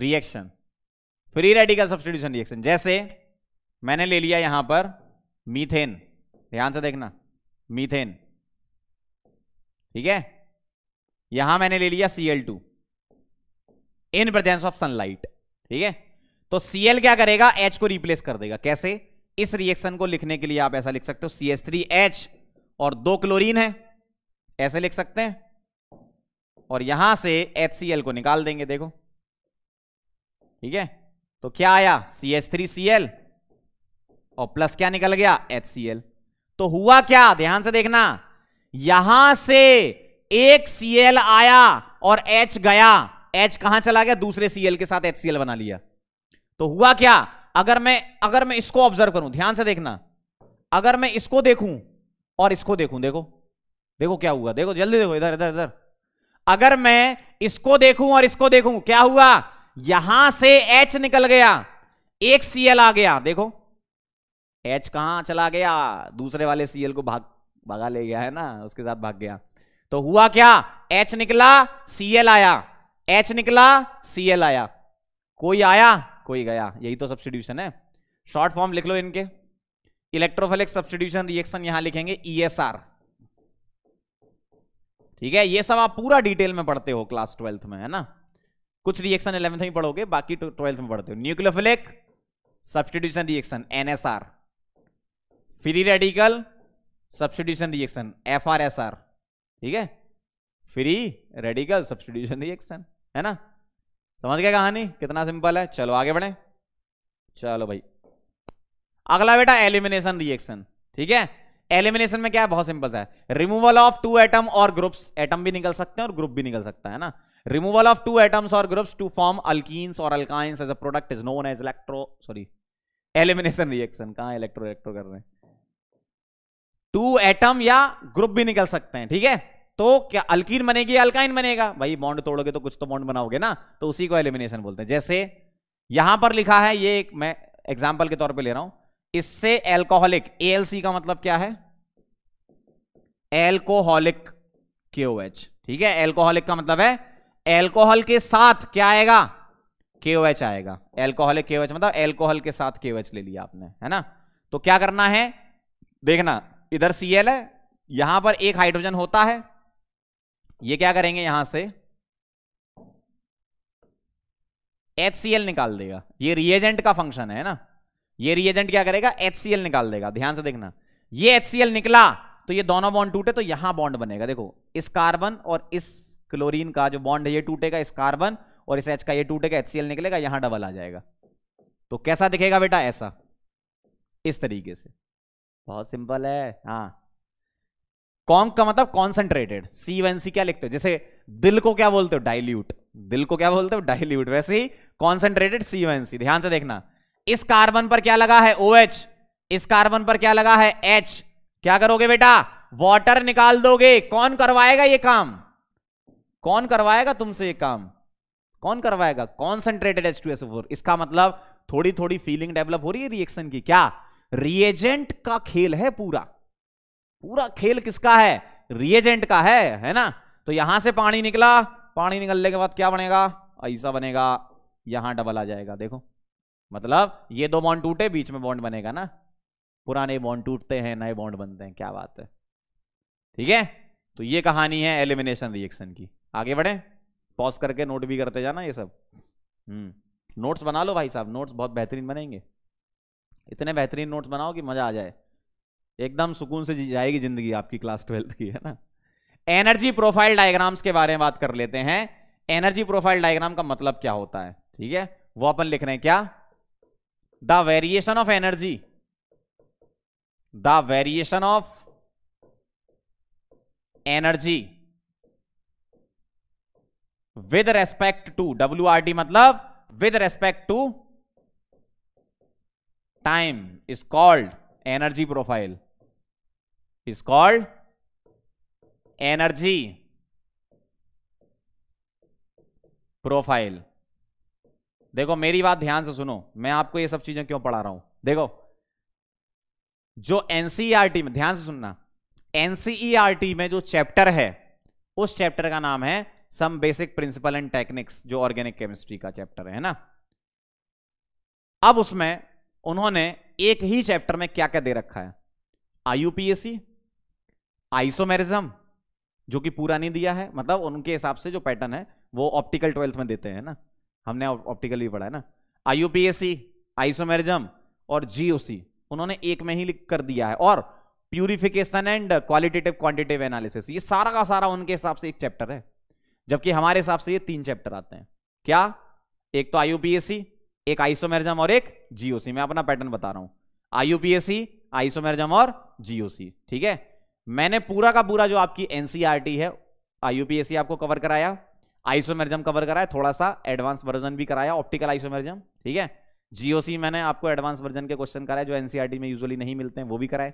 reaction free radical substitution reaction जैसे मैंने ले लिया यहां पर मीथेन ध्यान से देखना मीथेन ठीक है यहां मैंने ले लिया CL two in presence of sunlight ठीक है तो सीएल क्या करेगा एच को रिप्लेस कर देगा कैसे इस रिएक्शन को लिखने के लिए आप ऐसा लिख सकते हो सी एस थ्री एच और दो क्लोरीन है ऐसे लिख सकते हैं और यहां से एच सी एल को निकाल देंगे देखो ठीक है तो क्या आया C S three C L और प्लस क्या निकल गया एच सी एल तो हुआ क्या ध्यान से देखना यहां से एक सीएल आया और एच गया एच कहां चला गया दूसरे सीएल के साथ एच सी एल बना लिया तो हुआ क्या अगर मैं अगर मैं इसको ऑब्जर्व करूं ध्यान से देखना अगर मैं इसको देखूं और इसको देखूं देखो देखो क्या हुआ देखो जल्दी देखो इधर इधर इधर अगर मैं इसको देखूं और इसको देखूं क्या हुआ यहां से एच निकल गया एक सीएल आ गया देखो एच कहां चला गया दूसरे वाले सीएल को भाग भगा ले गया है ना उसके साथ भाग गया तो हुआ क्या एच निकला सीएल आया एच निकला सीएल आया कोई आया कोई गया यही तो सब्सिट्यूशन है शॉर्ट फॉर्म लिख लो इनके इलेक्ट्रोफेलिक सब्सिट्यूशन रिएक्शन यहां लिखेंगे आर e ठीक है ये सब आप पूरा डिटेल में पढ़ते हो क्लास ट्वेल्थ में है ना कुछ रिएक्शन इलेवंथ में पढ़ोगे बाकी ट्वेल्थ तो में पढ़ते हो nucleophilic substitution reaction NSR free radical substitution reaction F R ठीक है फ्री रेडिकल सब्सटीट्यूशन रिएक्शन है ना समझ गया कहानी कितना सिंपल है चलो आगे बढ़े चलो भाई अगला बेटा एलिमिनेशन रिएक्शन ठीक है एलिमिनेशन में क्या है बहुत सिंपल सा है रिमूवल ऑफ टू एटम और ग्रुप्स एटम भी निकल सकते हैं और ग्रुप भी निकल सकता है ना रिमूवल ऑफ टू एटम्स और ग्रुप्स टू फॉर्म अल्कीन्स और alkynes as a product is known as electro sorry elimination reaction कहा इलेक्ट्रो इलेक्ट्रो कर रहे हैं टू एटम या ग्रुप भी निकल सकते हैं ठीक है तो क्या अल्कीन बनेगी अल्काइन बनेगा भाई बॉन्ड तोड़ोगे तो कुछ तो बॉन्ड बनाओगे ना तो उसी को एलिमिनेशन बोलते हैं जैसे यहां पर लिखा है ये एक मैं एग्जाम्पल के तौर पर ले रहा हूं इससे एल्कोहलिक एएलसी का मतलब क्या है एल्कोहलिक KOH ठीक है एल्कोहलिक का मतलब है एल्कोहल के साथ क्या आएगा KOH आएगा एल्कोहलिक KOH मतलब एल्कोहल के साथ KOH ले लिया आपने है ना तो क्या करना है देखना इधर सी एल है यहां पर एक हाइड्रोजन होता है ये क्या करेंगे यहां से एच निकाल देगा ये रिएजेंट का फंक्शन है ना ये रिएजेंट क्या करेगा एच निकाल देगा ध्यान से देखना ये एच निकला तो ये दोनों बॉन्ड टूटे तो यहां बॉन्ड बनेगा देखो इस कार्बन और इस क्लोरीन का जो बॉन्ड है ये टूटेगा इस कार्बन और इस एच का ये टूटेगा एच निकलेगा यहां डबल आ जाएगा तो कैसा दिखेगा बेटा ऐसा इस तरीके से बहुत सिंपल है हाँ कॉन्क का मतलब कॉन्सेंट्रेटेड सी वन सी क्या लिखते हो जैसे दिल को क्या बोलते हो डाइल्यूट दिल को क्या बोलते हो डाइल्यूट वैसे ही कॉन्सेंट्रेटेड सी वन सी ध्यान से देखना इस कार्बन पर क्या लगा है ओ OH, इस कार्बन पर क्या लगा है एच क्या करोगे बेटा वाटर निकाल दोगे कौन करवाएगा ये काम कौन करवाएगा तुमसे ये काम कौन करवाएगा concentrated H two S four इसका मतलब थोड़ी थोड़ी फीलिंग डेवलप हो रही है रिएक्शन की क्या रिएजेंट का खेल है पूरा पूरा खेल किसका है रिएजेंट का है है ना तो यहां से पानी निकला पानी निकलने के बाद क्या बनेगा ऐसा बनेगा यहां डबल आ जाएगा देखो मतलब ये दो बॉन्ड टूटे बीच में बॉन्ड बनेगा ना पुराने बॉन्ड टूटते हैं नए बॉन्ड बनते हैं क्या बात है ठीक है तो ये कहानी है एलिमिनेशन रिएक्शन की आगे बढ़े पॉज करके नोट भी करते जाना ये सब हम्म नोट्स बना लो भाई साहब नोट्स बहुत बेहतरीन बनेंगे इतने बेहतरीन नोट्स बनाओ कि मजा आ जाए एकदम सुकून से जी जाएगी जिंदगी आपकी क्लास ट्वेल्थ की है ना एनर्जी प्रोफाइल डायग्राम्स के बारे में बात कर लेते हैं एनर्जी प्रोफाइल डायग्राम का मतलब क्या होता है ठीक है वो अपन लिख रहे हैं क्या the variation of energy the variation of energy with respect to W R D मतलब with respect to time is called energy profile is called energy profile देखो मेरी बात ध्यान से सुनो मैं आपको ये सब चीजें क्यों पढ़ा रहा हूं देखो जो एनसीईआरटी e में ध्यान से सुनना एनसीईआरटी e में जो चैप्टर है उस चैप्टर का नाम है some basic principle and techniques जो ऑर्गेनिक केमिस्ट्री का चैप्टर है ना अब उसमें उन्होंने एक ही चैप्टर में क्या क्या दे रखा है आईयूपीएसी आइसोमेरिज्म जो कि पूरा नहीं दिया है मतलब उनके हिसाब से जो पैटर्न है वो ऑप्टिकल ट्वेल्थ में देते हैं ना हमने ऑप्टिकल भी पढ़ा है ना आईयूपीएसी आइसोमेरिज्म और जीओसी उन्होंने एक में ही लिख कर दिया है और purification and qualitative quantitative analysis ये सारा का सारा उनके हिसाब से एक चैप्टर है जबकि हमारे हिसाब से ये तीन चैप्टर आते हैं क्या एक तो आईयूपीएससी एक आइसोमेरिजम और एक जीओसी मैं अपना पैटर्न बता रहा हूं आईयूपीएसी आइसोमेरिजम और जीओसी ठीक है मैंने पूरा का पूरा जो आपकी एनसीआरटी है आईयूपीएसी आपको कवर कराया आइसोमेरिजम कवर कराया थोड़ा सा एडवांस वर्जन भी कराया ऑप्टिकल आइसोमेरिजम ठीक है जीओसी मैंने आपको एडवांस वर्जन के क्वेश्चन कराए जो एनसीआरटी में यूजली नहीं मिलते हैं वो भी कराए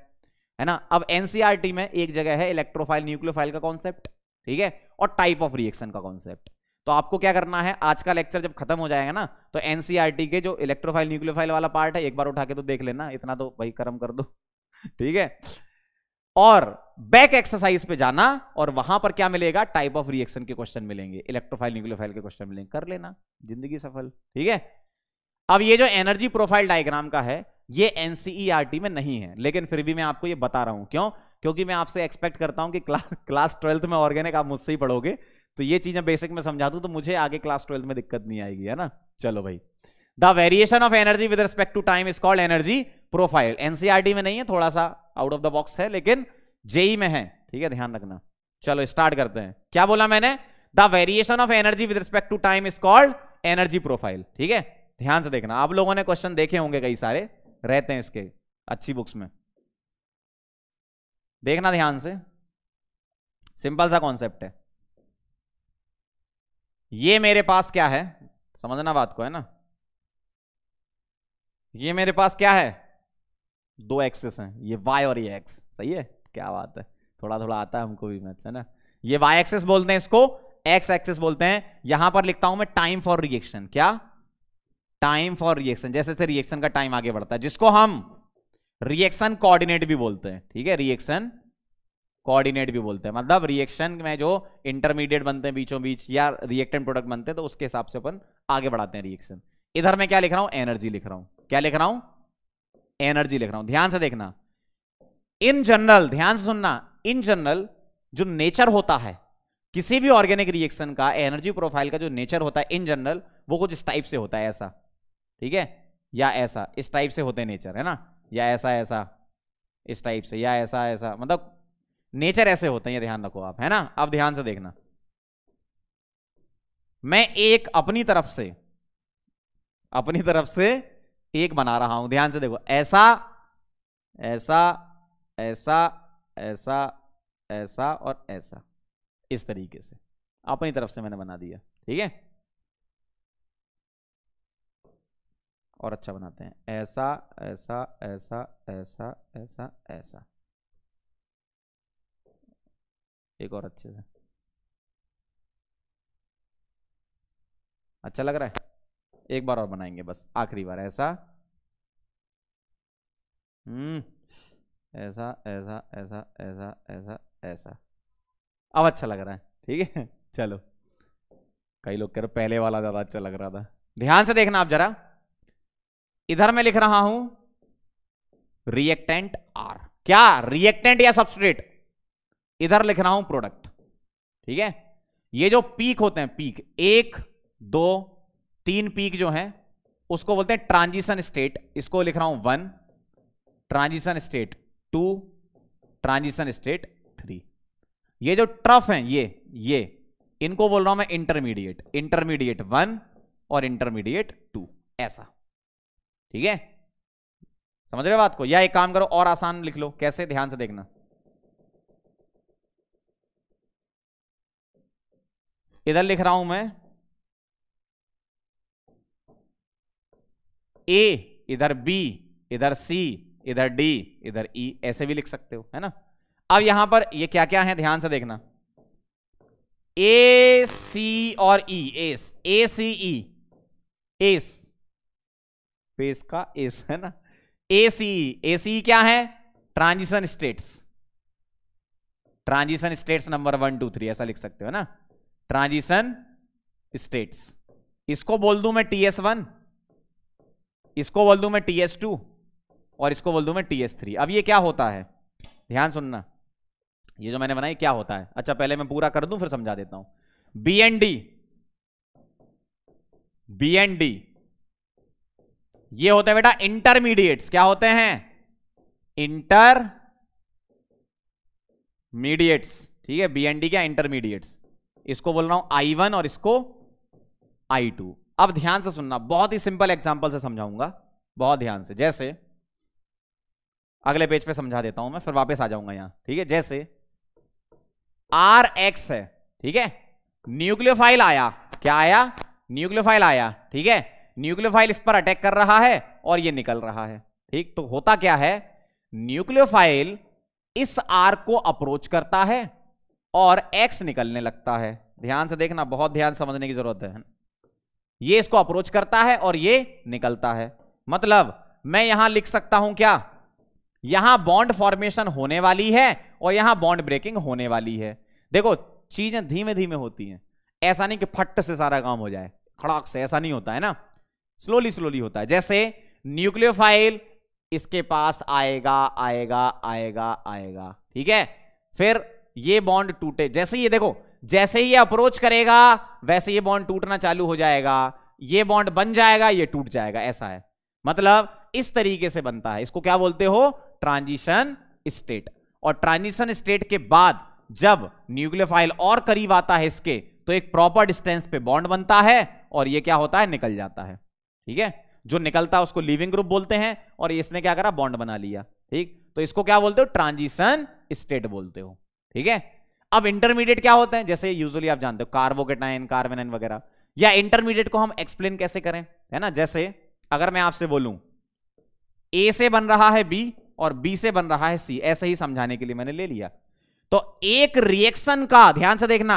है ना अब एनसीआरटी में एक जगह है इलेक्ट्रोफाइल न्यूक्लियोफाइल का कॉन्सेप्ट ठीक है और टाइप ऑफ रिएक्शन का कॉन्सेप्ट तो आपको क्या करना है आज का लेक्चर जब खत्म हो जाएगा ना तो एनसीआरटी e के जो इलेक्ट्रोफाइल न्यूक्लियोफाइल वाला पार्ट है एक बार उठा के तो देख लेना इतना तो भाई कर्म कर दो ठीक है और बैक एक्सरसाइज पे जाना और वहां पर क्या मिलेगा टाइप ऑफ रिएक्शन के क्वेश्चन मिलेंगे इलेक्ट्रोफाइल न्यूक्लियोफाइल के क्वेश्चन मिलेंगे कर लेना जिंदगी सफल ठीक है अब ये जो एनर्जी प्रोफाइल डायग्राम का है ये एनसीईआरटी e में नहीं है लेकिन फिर भी मैं आपको ये बता रहा हूं क्यों क्योंकि मैं आपसे एक्सपेक्ट करता हूं कि क्ला, क्लास ट्वेल्थ में ऑर्गेनिक आप मुझसे ही पढ़ोगे तो ये चीजें बेसिक में समझा दूं तो मुझे आगे क्लास ट्वेल्थ में दिक्कत नहीं आएगी है ना चलो भाई the variation of energy with respect to time is called energy profile NCERT में नहीं है थोड़ा सा आउट ऑफ द बॉक्स है लेकिन जेई e में है ठीक है ध्यान रखना चलो स्टार्ट करते हैं क्या बोला मैंने the variation of energy with respect to time is called energy profile ठीक है ध्यान से देखना आप लोगों ने क्वेश्चन देखे होंगे कई सारे रहते हैं इसके अच्छी बुक्स में देखना ध्यान से सिंपल सा कॉन्सेप्ट है ये मेरे पास क्या है समझना बात को है ना ये मेरे पास क्या है दो एक्सेस हैं ये वाई और ये एक्स सही है क्या बात है थोड़ा थोड़ा आता है हमको भी मैथ्स है ना ये वाई एक्सेस बोलते हैं इसको एक्स एक्सेस बोलते हैं यहां पर लिखता हूं मैं टाइम फॉर रिएक्शन क्या टाइम फॉर रिएक्शन जैसे जैसे रिएक्शन का टाइम आगे बढ़ता है जिसको हम रिएक्शन कोऑर्डिनेट भी बोलते हैं ठीक है रिएक्शन कोऑर्डिनेट भी बोलते हैं मतलब रिएक्शन में जो इंटरमीडिएट बनते हैं बीचों बीच या रिएक्टेंट प्रोडक्ट बनते हैं तो उसके हिसाब से अपन आगे बढ़ाते हैं रिएक्शन इधर मैं क्या लिख रहा हूं एनर्जी लिख रहा हूं क्या लिख रहा हूं एनर्जी लिख रहा हूं ध्यान से देखना इन जनरल ध्यान से सुनना इन जनरल जो नेचर होता है किसी भी ऑर्गेनिक रिएक्शन का एनर्जी प्रोफाइल का जो नेचर होता है इन जनरल वो कुछ इस टाइप से होता है ऐसा ठीक है या ऐसा इस टाइप से होते नेचर है ना या ऐसा ऐसा इस टाइप से या ऐसा ऐसा मतलब नेचर ऐसे होते हैं ये ध्यान रखो आप है ना आप ध्यान से देखना मैं एक अपनी तरफ से अपनी तरफ से एक बना रहा हूं ध्यान से देखो ऐसा ऐसा ऐसा ऐसा ऐसा और ऐसा इस तरीके से अपनी तरफ से मैंने बना दिया ठीक है और अच्छा बनाते हैं ऐसा ऐसा ऐसा ऐसा ऐसा ऐसा एक और अच्छे से अच्छा लग रहा है एक बार और बनाएंगे बस आखिरी बार ऐसा हम्म ऐसा ऐसा ऐसा ऐसा ऐसा ऐसा अब अच्छा लग रहा है ठीक है चलो कई लोग कह रहे पहले वाला ज्यादा अच्छा लग रहा था ध्यान से देखना आप जरा इधर मैं लिख रहा हूं रिएक्टेंट आर क्या रिएक्टेंट या सबस्ट्रेट इधर लिख रहा हूं प्रोडक्ट ठीक है ये जो पीक होते हैं पीक एक दो तीन पीक जो हैं उसको बोलते हैं ट्रांजिशन स्टेट इसको लिख रहा हूं one transition state two transition state three ये जो ट्रफ हैं ये ये इनको बोल रहा हूं मैं इंटरमीडिएट इंटरमीडिएट वन और इंटरमीडिएट टू ऐसा ठीक है समझ रहे हो बात को या एक काम करो और आसान लिख लो कैसे ध्यान से देखना इधर लिख रहा हूं मैं ए इधर बी इधर सी इधर डी इधर ई e, ऐसे भी लिख सकते हो है ना अब यहां पर ये क्या क्या है ध्यान से देखना ए सी और E S A C E S pace का एस है ना ए सी ए सी क्या है transition states transition states number one two three ऐसा लिख सकते हो ना ट्रांजिशन स्टेट्स इसको बोल दूं मैं टीएस वन इसको बोल दूं मैं टी एस टू और इसको बोल दूं मैं टीएस थ्री अब ये क्या होता है ध्यान सुनना ये जो मैंने बनाई क्या होता है अच्छा पहले मैं पूरा कर दूं फिर समझा देता हूं B N D B N D ये होते हैं बेटा इंटरमीडिएट्स क्या होते हैं इंटर मीडिएट्स ठीक है बी एन डी क्या इंटरमीडिएट्स इसको बोल रहा हूं आई वन और इसको आई टू अब ध्यान से सुनना बहुत ही सिंपल एग्जाम्पल से समझाऊंगा बहुत ध्यान से जैसे अगले पेज पे समझा देता हूं मैं फिर वापस आ जाऊंगा यहां ठीक है जैसे आर एक्स है ठीक है न्यूक्लियोफाइल आया क्या आया न्यूक्लियोफाइल आया ठीक है न्यूक्लियोफाइल इस पर अटैक कर रहा है और ये निकल रहा है ठीक तो होता क्या है न्यूक्लियोफाइल इस आर को अप्रोच करता है और एक्स निकलने लगता है ध्यान से देखना बहुत ध्यान समझने की जरूरत है ये इसको अप्रोच करता है और ये निकलता है मतलब मैं यहां लिख सकता हूं क्या यहां बॉन्ड फॉर्मेशन होने वाली है और यहां बॉन्ड ब्रेकिंग होने वाली है देखो चीजें धीमे धीमे होती हैं ऐसा नहीं कि फट से सारा काम हो जाए खड़ाक से ऐसा नहीं होता है ना स्लोली स्लोली होता है जैसे न्यूक्लियोफाइल इसके पास आएगा आएगा आएगा आएगा ठीक है फिर ये बॉन्ड टूटे जैसे ये देखो जैसे ही अप्रोच करेगा वैसे ये बॉन्ड टूटना चालू हो जाएगा ये बॉन्ड बन जाएगा ये टूट जाएगा ऐसा है मतलब इस तरीके से बनता है इसको क्या बोलते हो ट्रांजिशन स्टेट और ट्रांजिशन स्टेट के बाद जब न्यूक्लियोफाइल और करीब आता है इसके तो एक प्रॉपर डिस्टेंस पे बॉन्ड बनता है और ये क्या होता है निकल जाता है ठीक है जो निकलता है उसको लिविंग ग्रुप बोलते हैं और इसने क्या करा बॉन्ड बना लिया ठीक तो इसको क्या बोलते हो ट्रांजिशन स्टेट बोलते हो ठीक है अब इंटरमीडिएट क्या होते हैं जैसे यूजुअली आप जानते हो कार्बोकेटाइन कार्बन वगैरह या इंटरमीडिएट को हम एक्सप्लेन कैसे करें है ना जैसे अगर मैं आपसे बोलूं ए से बन रहा है बी और बी से बन रहा है सी ऐसे ही समझाने के लिए मैंने ले लिया तो एक रिएक्शन का ध्यान से देखना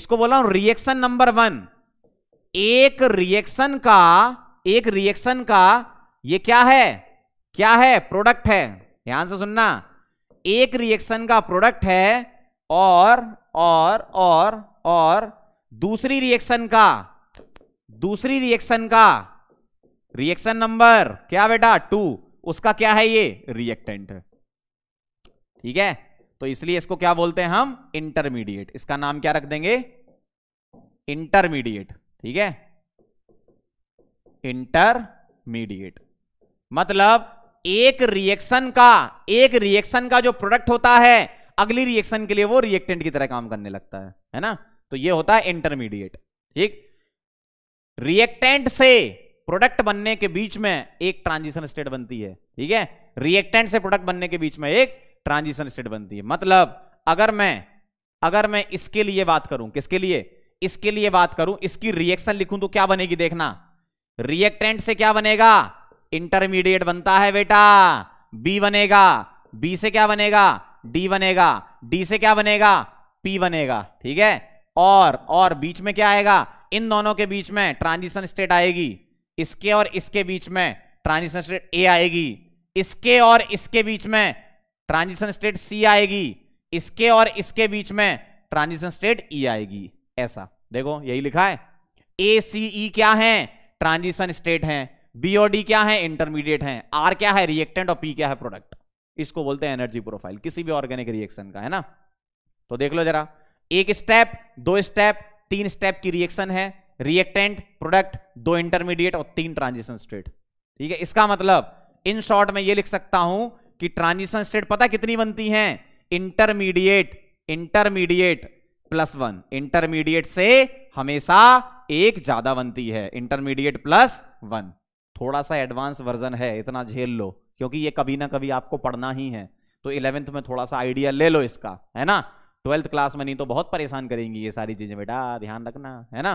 इसको बोला हूं रिएक्शन नंबर वन एक रिएक्शन का एक रिएक्शन का ये क्या है क्या है प्रोडक्ट है ध्यान से सुनना एक रिएक्शन का प्रोडक्ट है और और और और दूसरी रिएक्शन का दूसरी रिएक्शन का रिएक्शन नंबर क्या बेटा टू उसका क्या है ये रिएक्टेंट ठीक है तो इसलिए इसको क्या बोलते हैं हम इंटरमीडिएट इसका नाम क्या रख देंगे इंटरमीडिएट ठीक है इंटरमीडिएट मतलब एक रिएक्शन का एक रिएक्शन का जो प्रोडक्ट होता है अगली रिएक्शन के लिए वो रिएक्टेंट की तरह काम करने लगता है है ना तो ये होता है इंटरमीडिएट ठीक रिएक्टेंट से प्रोडक्ट बनने के बीच में एक ट्रांजिशन स्टेट बनती है ठीक है रिएक्टेंट से प्रोडक्ट बनने के बीच में एक ट्रांजिशन स्टेट बनती है मतलब अगर मैं अगर मैं इसके लिए बात करूं किसके लिए इसके लिए बात करूं इसकी रिएक्शन लिखूं तो क्या बनेगी देखना रिएक्टेंट से क्या बनेगा इंटरमीडिएट बनता है बेटा बी बनेगा बी से क्या बनेगा डी बनेगा डी से क्या बनेगा पी बनेगा ठीक है और और बीच में क्या आएगा इन दोनों के बीच में ट्रांजिशन स्टेट आएगी इसके और इसके बीच में ट्रांजिशन स्टेट ए आएगी इसके और इसके बीच में ट्रांजिशन स्टेट सी आएगी इसके और इसके बीच में ट्रांजिशन स्टेट ई आएगी ऐसा देखो यही लिखा है ए सी ई क्या है ट्रांजिशन स्टेट है बी और डी क्या है इंटरमीडिएट है आर क्या है रिएक्टेंट और पी क्या है प्रोडक्ट इसको बोलते हैं एनर्जी प्रोफाइल किसी भी ऑर्गेनिक रिएक्शन का है ना तो देख लो जरा एक स्टेप दो स्टेप तीन स्टेप की रिएक्शन है रिएक्टेंट प्रोडक्ट दो इंटरमीडिएट और तीन ट्रांजिशन स्टेट ठीक है इसका मतलब इन शॉर्ट में ये लिख सकता हूं कि ट्रांजिशन स्टेट पता कितनी बनती हैं intermediate intermediate plus one intermediate से हमेशा एक ज्यादा बनती है इंटरमीडिएट प्लस वन थोड़ा सा एडवांस वर्जन है इतना झेल लो क्योंकि ये कभी ना कभी आपको पढ़ना ही है तो इलेवेंथ में थोड़ा सा आइडिया ले लो इसका है ना ट्वेल्थ क्लास में नहीं तो बहुत परेशान करेंगी ये सारी चीजें बेटा ध्यान रखना है ना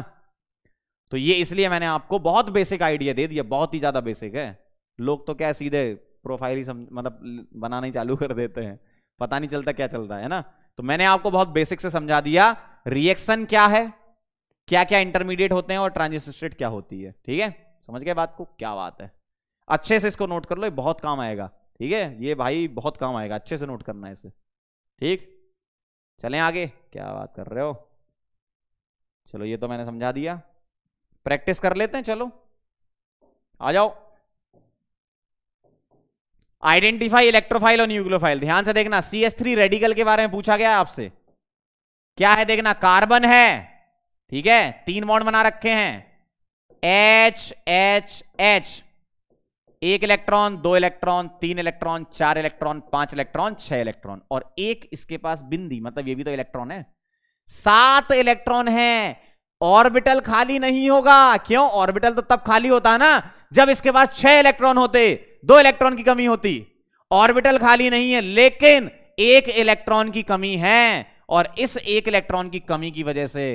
तो ये इसलिए मैंने आपको बहुत बेसिक आइडिया दे दिया बहुत ही ज्यादा बेसिक है लोग तो क्या सीधे प्रोफाइल ही मतलब बनाना ही चालू कर देते हैं पता नहीं चलता क्या चल रहा है ना तो मैंने आपको बहुत बेसिक से समझा दिया रिएक्शन क्या है क्या क्या इंटरमीडिएट होते हैं और ट्रांजिस्टेट क्या होती है ठीक है समझ गए बात को क्या बात है अच्छे से इसको नोट कर लो बहुत काम आएगा ठीक है ये भाई बहुत काम आएगा अच्छे से नोट करना है इसे ठीक चलें आगे क्या बात कर रहे हो चलो ये तो मैंने समझा दिया प्रैक्टिस कर लेते हैं चलो आ जाओ आइडेंटिफाई इलेक्ट्रोफाइल और न्यूक्लोफाइल ध्यान से देखना सी एस थ्री रेडिकल के बारे में पूछा गया आपसे क्या है देखना कार्बन है ठीक है तीन बॉन्ड बना रखे हैं एच एच एच एक इलेक्ट्रॉन दो इलेक्ट्रॉन तीन इलेक्ट्रॉन चार इलेक्ट्रॉन पांच इलेक्ट्रॉन छह इलेक्ट्रॉन और एक इसके पास बिंदी मतलब ये भी तो इलेक्ट्रॉन है सात इलेक्ट्रॉन है ऑर्बिटल खाली नहीं होगा क्यों ऑर्बिटल तो तब खाली होता ना जब इसके पास छह इलेक्ट्रॉन होते दो इलेक्ट्रॉन की कमी होती ऑर्बिटल खाली नहीं है लेकिन एक इलेक्ट्रॉन की कमी है और इस एक इलेक्ट्रॉन की कमी की वजह से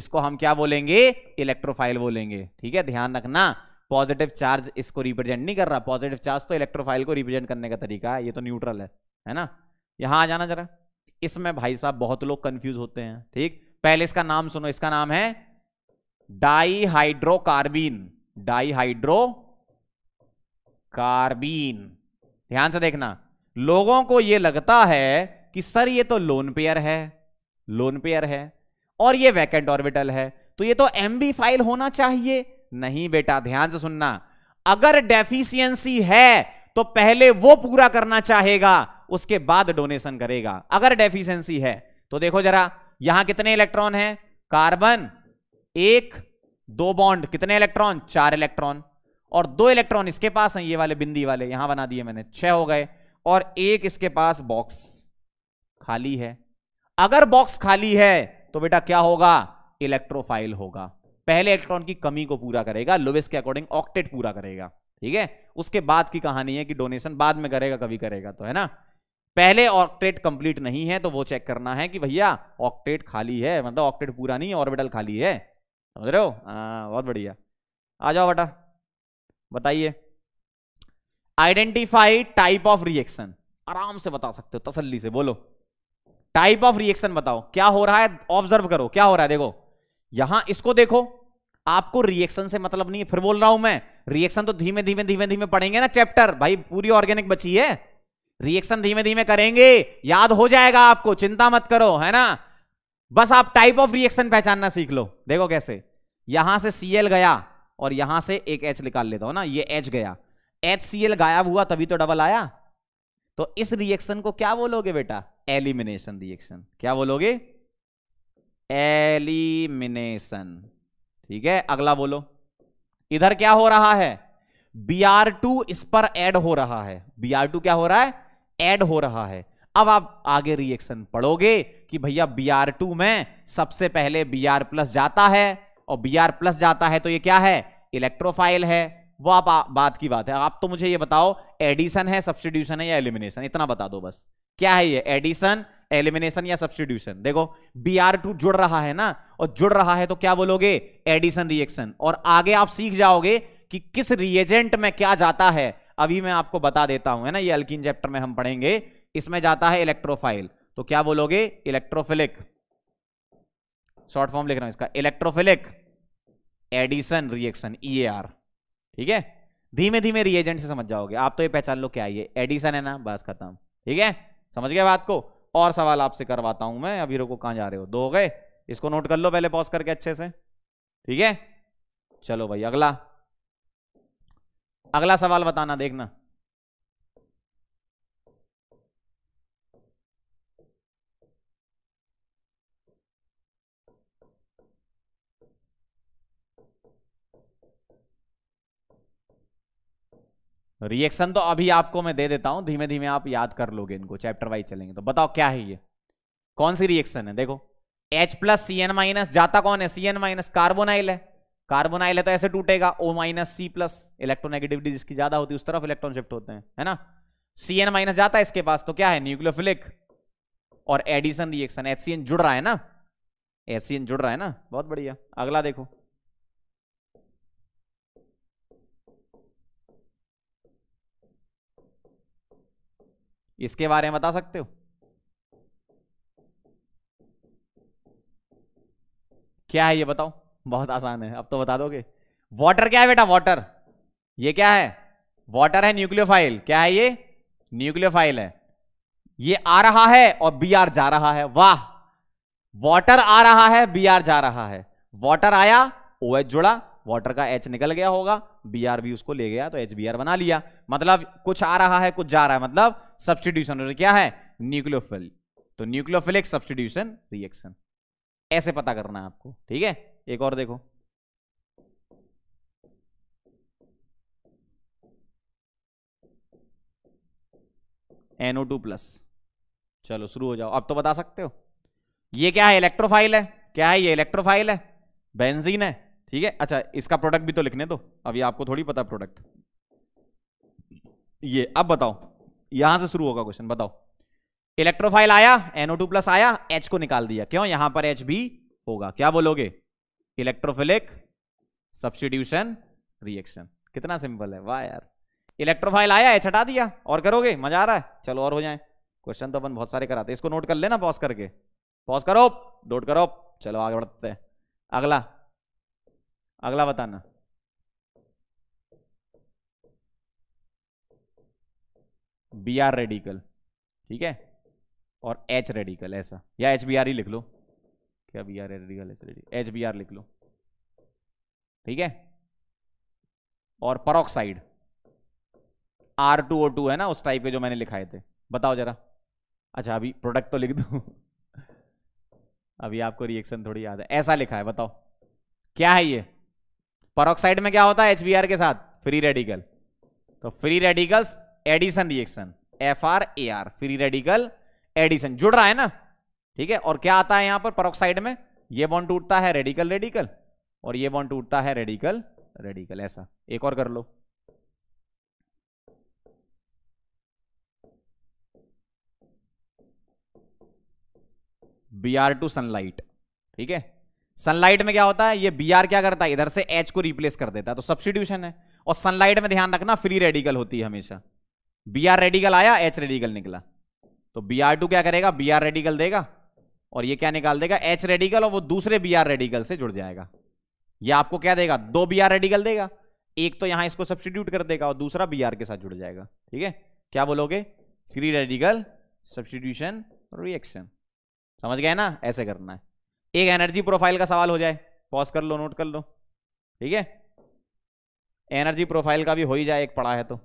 इसको हम क्या बोलेंगे इलेक्ट्रोफाइल बोलेंगे ठीक है ध्यान रखना पॉजिटिव चार्ज इसको रिप्रेजेंट नहीं कर रहा पॉजिटिव चार्ज तो इलेक्ट्रोफाइल को रिप्रेजेंट करने का तरीका है ये तो न्यूट्रल है है ना यहां आ जाना जरा इसमें भाई साहब बहुत लोग कंफ्यूज होते हैं ठीक पहले इसका नाम सुनो इसका नाम है डाईहाइड्रोकार्बीन डाईहाइड्रो कार्बीन ध्यान से देखना लोगों को यह लगता है कि सर ये तो लोन पेयर है लोन पेयर है और ये वैकेंट ऑर्बिटल है तो ये तो एम फाइल होना चाहिए नहीं बेटा ध्यान से सुनना अगर डेफिशियंसी है तो पहले वो पूरा करना चाहेगा उसके बाद डोनेशन करेगा अगर डेफिशियंसी है तो देखो जरा यहां कितने इलेक्ट्रॉन हैं कार्बन एक दो बॉन्ड कितने इलेक्ट्रॉन चार इलेक्ट्रॉन और दो इलेक्ट्रॉन इसके पास हैं ये वाले बिंदी वाले यहां बना दिए मैंने छह हो गए और एक इसके पास बॉक्स खाली है अगर बॉक्स खाली है तो बेटा क्या होगा इलेक्ट्रोफाइल होगा पहले इलेक्ट्रॉन की कमी को पूरा करेगा लुविस के अकॉर्डिंग ऑक्टेट पूरा करेगा ठीक है उसके बाद की कहानी है कि डोनेशन बाद में करेगा कभी करेगा तो है ना पहले ऑक्टेट कंप्लीट नहीं है तो वो चेक करना है कि भैया ऑक्टेट खाली है मतलब ऑक्टेट पूरा नहीं ऑर्बिटल खाली है समझ रहे हो आ, हाँ, बहुत बढ़िया आ जाओ बेटा बताइए आइडेंटिफाई टाइप ऑफ रिएक्शन आराम से बता सकते हो तसल्ली से बोलो टाइप ऑफ रिएक्शन बताओ क्या हो रहा है ऑब्जर्व करो क्या हो रहा है देखो यहां इसको देखो आपको रिएक्शन से मतलब नहीं है फिर बोल रहा हूं मैं रिएक्शन तो धीमे धीमे धीमे धीमे पढ़ेंगे ना चैप्टर भाई पूरी ऑर्गेनिक बची है रिएक्शन धीमे धीमे करेंगे याद हो जाएगा आपको चिंता मत करो है ना बस आप टाइप ऑफ रिएक्शन पहचानना सीख लो देखो कैसे यहां से सीएल गया और यहां से एक एच निकाल लेता हूं ना ये एच गया एच गायब हुआ तभी तो डबल आया तो इस रिएक्शन को क्या बोलोगे बेटा एलिमिनेशन रिएक्शन क्या बोलोगे एलिमिनेशन ठीक है अगला बोलो इधर क्या हो रहा है बी आर टू इस पर एड हो रहा है बी आर टू क्या हो रहा है एड हो रहा है अब आप आगे रिएक्शन पढ़ोगे कि भैया बी आर टू में सबसे पहले बी आर प्लस जाता है और बी आर प्लस जाता है तो ये क्या है इलेक्ट्रोफाइल है वो आप आ, बात की बात है आप तो मुझे ये बताओ एडिशन है सब्सटीट्यूशन है या एलिमिनेशन इतना बता दो बस क्या है ये एडिशन एलिमिनेशन या सब्सटीट्यूशन देखो बी आर टू जुड़ रहा है ना और जुड़ रहा है तो क्या बोलोगे एडिशन रिएक्शन और आगे आप सीख जाओगे कि किस रिएजेंट में क्या जाता है अभी मैं आपको बता देता हूं है ना ये अल्किन चैप्टर में हम पढ़ेंगे इसमें जाता है इलेक्ट्रोफाइल तो क्या बोलोगे इलेक्ट्रोफिलिक शॉर्ट फॉर्म लिख रहा हूं इसका इलेक्ट्रोफिलिक एडिशन रिएक्शन ई ठीक है धीमे धीमे रिएजेंट से समझ जाओगे आप तो ये पहचान लो क्या ये एडिसन है ना बस खत्म ठीक है समझ गया बात को और सवाल आपसे करवाता हूं मैं अभी रोको कहां जा रहे हो दो हो गए इसको नोट कर लो पहले पॉज करके अच्छे से ठीक है चलो भाई अगला अगला सवाल बताना देखना रिएक्शन तो अभी आपको मैं दे देता हूं धीमे धीमे आप याद कर लोगे इनको चैप्टर वाइज चलेंगे तो बताओ क्या है ये कौन सी रिएक्शन है देखो H plus C N minus जाता कौन है सी एन माइनस कार्बोनाइल है कार्बोनाइल है तो ऐसे टूटेगा O minus C plus electronegativity जिसकी ज्यादा होती है उस तरफ इलेक्ट्रॉन शिफ्ट होते हैं है ना सी एन माइनस जाता है इसके पास तो क्या है न्यूक्लियोफिलिक और एडिशन रिएक्शन एच जुड़ रहा है ना एच जुड़ रहा है ना बहुत बढ़िया अगला देखो इसके बारे में बता सकते हो क्या है ये बताओ बहुत आसान है अब तो बता दोगे वाटर क्या है बेटा वाटर ये क्या है वाटर है न्यूक्लियोफाइल क्या है ये न्यूक्लियोफाइल है ये आ रहा है और बी आर जा रहा है वाह वाटर आ रहा है बी आर जा रहा है वाटर आया ओ एच जुड़ा वाटर का एच निकल गया होगा बी आर भी उसको ले गया तो एच बी आर बना लिया मतलब कुछ आ रहा है कुछ जा रहा है मतलब सब्सटीट्यूशन क्या है न्यूक्लियोफिल तो न्यूक्लियोफिलिक सब्सटीट्यूशन रिएक्शन ऐसे पता करना है आपको ठीक है एक और देखो एनओ टू प्लस चलो शुरू हो जाओ अब तो बता सकते हो ये क्या है इलेक्ट्रोफाइल है क्या है ये इलेक्ट्रोफाइल है बेंजीन है ठीक है अच्छा इसका प्रोडक्ट भी तो लिखने दो अभी आपको थोड़ी पता प्रोडक्ट ये अब बताओ यहां से शुरू होगा क्वेश्चन बताओ इलेक्ट्रोफाइल आया टू प्लस आया एच को निकाल दिया क्यों यहां पर एच भी होगा क्या बोलोगे इलेक्ट्रोफिलिक सब्सटीट्यूशन रिएक्शन कितना सिंपल है वाह यार इलेक्ट्रोफाइल आया एच हटा दिया और करोगे मजा आ रहा है चलो और हो जाए क्वेश्चन तो अपन बहुत सारे कराते इसको नोट कर लेना पॉज करके पॉज करो नोट करो चलो आगे बढ़ते हैं अगला अगला बताना बी आर रेडिकल ठीक है और एच रेडिकल ऐसा या एच बी आर ही लिख लो क्या B R radical H radical H B R लिख लो ठीक है और peroxide R two O two है ना उस टाइप के जो मैंने लिखाए थे बताओ जरा अच्छा अभी प्रोडक्ट तो लिख दू अभी आपको रिएक्शन थोड़ी याद है ऐसा लिखा है बताओ क्या है ये परोक्साइड में क्या होता है एचबीआर के साथ फ्री रेडिकल तो free radical addition reaction F R A R free radical addition जुड़ रहा है ना ठीक है और क्या आता है यहां पर परोक्साइड में ये बॉन्ड टूटता है रेडिकल रेडिकल और ये बॉन्ड टूटता है रेडिकल रेडिकल ऐसा एक और कर लो बी आर टू सनलाइट ठीक है सनलाइट में क्या होता है ये बी क्या करता है इधर से एच को रिप्लेस कर देता है तो सब्सिट्यूशन है और सनलाइट में ध्यान रखना फ्री रेडिकल होती है हमेशा बी रेडिकल आया एच रेडिकल निकला तो बी क्या करेगा बी रेडिकल देगा और ये क्या निकाल देगा एच रेडिकल और वो दूसरे बी रेडिकल से जुड़ जाएगा ये आपको क्या देगा दो बी रेडिकल देगा एक तो यहां इसको सब्सटीट्यूट कर देगा और दूसरा बी के साथ जुड़ जाएगा ठीक है क्या बोलोगे फ्री रेडिकल सब्सटीट्यूशन रिएक्शन समझ गए ना ऐसे करना है एक एनर्जी प्रोफाइल का सवाल हो जाए पॉज कर लो नोट कर लो ठीक है एनर्जी प्रोफाइल का भी हो ही जाए एक पढ़ा है तो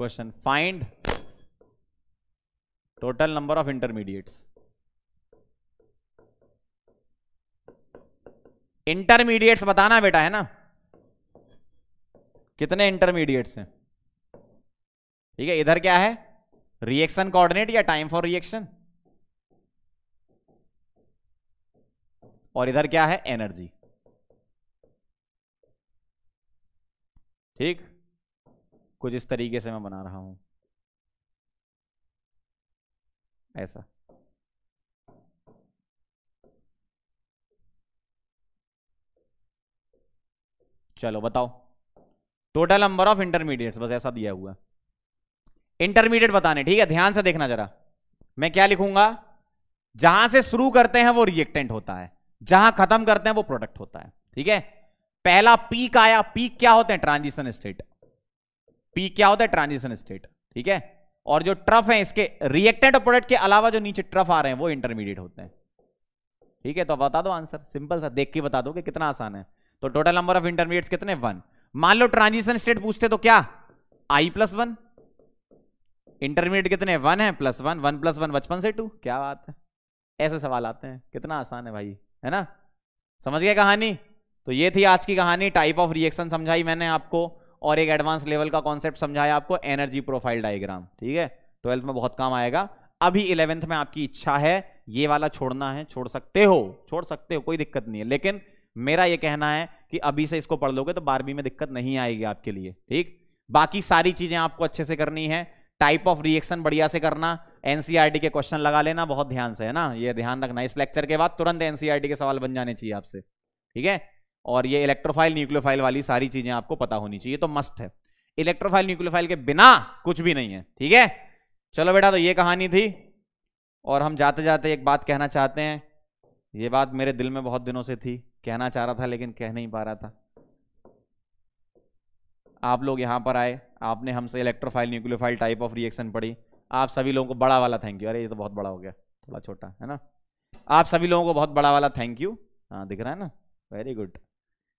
question find total number of intermediates intermediates बताना बेटा है ना कितने इंटरमीडिएट्स हैं ठीक है इधर क्या है रिएक्शन कोऑर्डिनेट या टाइम फॉर रिएक्शन और इधर क्या है एनर्जी ठीक कुछ इस तरीके से मैं बना रहा हूं ऐसा चलो बताओ टोटल नंबर ऑफ इंटरमीडिएट्स बस ऐसा दिया हुआ है इंटरमीडिएट बताने ठीक है ध्यान से देखना जरा मैं क्या लिखूंगा जहां से शुरू करते हैं वो रिएक्टेंट होता है जहां खत्म करते हैं वो प्रोडक्ट होता है ठीक है पहला पीक आया पीक क्या होते हैं ट्रांजिशन स्टेट पीक क्या होता है ट्रांजिशन स्टेट ठीक है और जो ट्रफ है इसके रिएक्टेंट और प्रोडक्ट के अलावा जो नीचे ट्रफ आ रहे हैं वो इंटरमीडिएट होते हैं ठीक है तो बता दो आंसर सिंपल सा देख के बता दो कि कितना आसान है तो टोटल नंबर ऑफ इंटरमीडिएट्स कितने वन मान लो ट्रांजिशन स्टेट पूछते तो क्या आई प्लस वन इंटरमीडिएट कितने वन है plus one one plus one बचपन से टू क्या बात है ऐसे सवाल आते हैं कितना आसान है भाई है ना समझ गए कहानी तो ये थी आज की कहानी टाइप ऑफ रिएक्शन समझाई मैंने आपको और एक एडवांस लेवल का कॉन्सेप्ट समझाया आपको एनर्जी प्रोफाइल डायग्राम ठीक है ट्वेल्थ में बहुत काम आएगा अभी इलेवेंथ में आपकी इच्छा है ये वाला छोड़ना है छोड़ सकते हो छोड़ सकते हो कोई दिक्कत नहीं है लेकिन मेरा ये कहना है कि अभी से इसको पढ़ लोगे तो बारहवीं में दिक्कत नहीं आएगी आपके लिए ठीक बाकी सारी चीजें आपको अच्छे से करनी है टाइप ऑफ रिएक्शन बढ़िया से करना एनसीईआरटी e के क्वेश्चन लगा लेना बहुत ध्यान से है ना ये ध्यान रखना इस लेक्चर के बाद तुरंत एनसीईआरटी e के सवाल बन जाने चाहिए आपसे ठीक है और ये इलेक्ट्रोफाइल न्यूक्लियोफाइल वाली सारी चीजें आपको पता होनी चाहिए तो मस्ट है इलेक्ट्रोफाइल न्यूक्लियोफाइल के बिना कुछ भी नहीं है ठीक है चलो बेटा तो ये कहानी थी और हम जाते जाते एक बात कहना चाहते हैं ये बात मेरे दिल में बहुत दिनों से थी कहना चाह रहा था लेकिन कह नहीं पा रहा था आप लोग यहां पर आए आपने हमसे electrophile nucleophile type of reaction पढ़ी आप सभी लोगों को बड़ा वाला थैंक यू अरे ये तो बहुत बड़ा हो गया थोड़ा छोटा है ना आप सभी लोगों को बहुत बड़ा वाला थैंक यू हाँ दिख रहा है ना वेरी गुड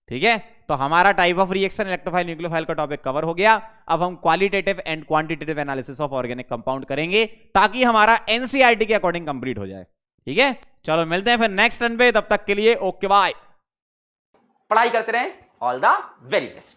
ठीक है तो हमारा type of reaction electrophile nucleophile का टॉपिक कवर हो गया अब हम qualitative and quantitative analysis of organic compound करेंगे ताकि हमारा एनसीआरटी e के अकॉर्डिंग कंप्लीट हो जाए ठीक है चलो मिलते हैं फिर नेक्स्ट रन पे तब तक के लिए ओके बाय पढ़ाई करते रहे ऑल द वेरी बेस्ट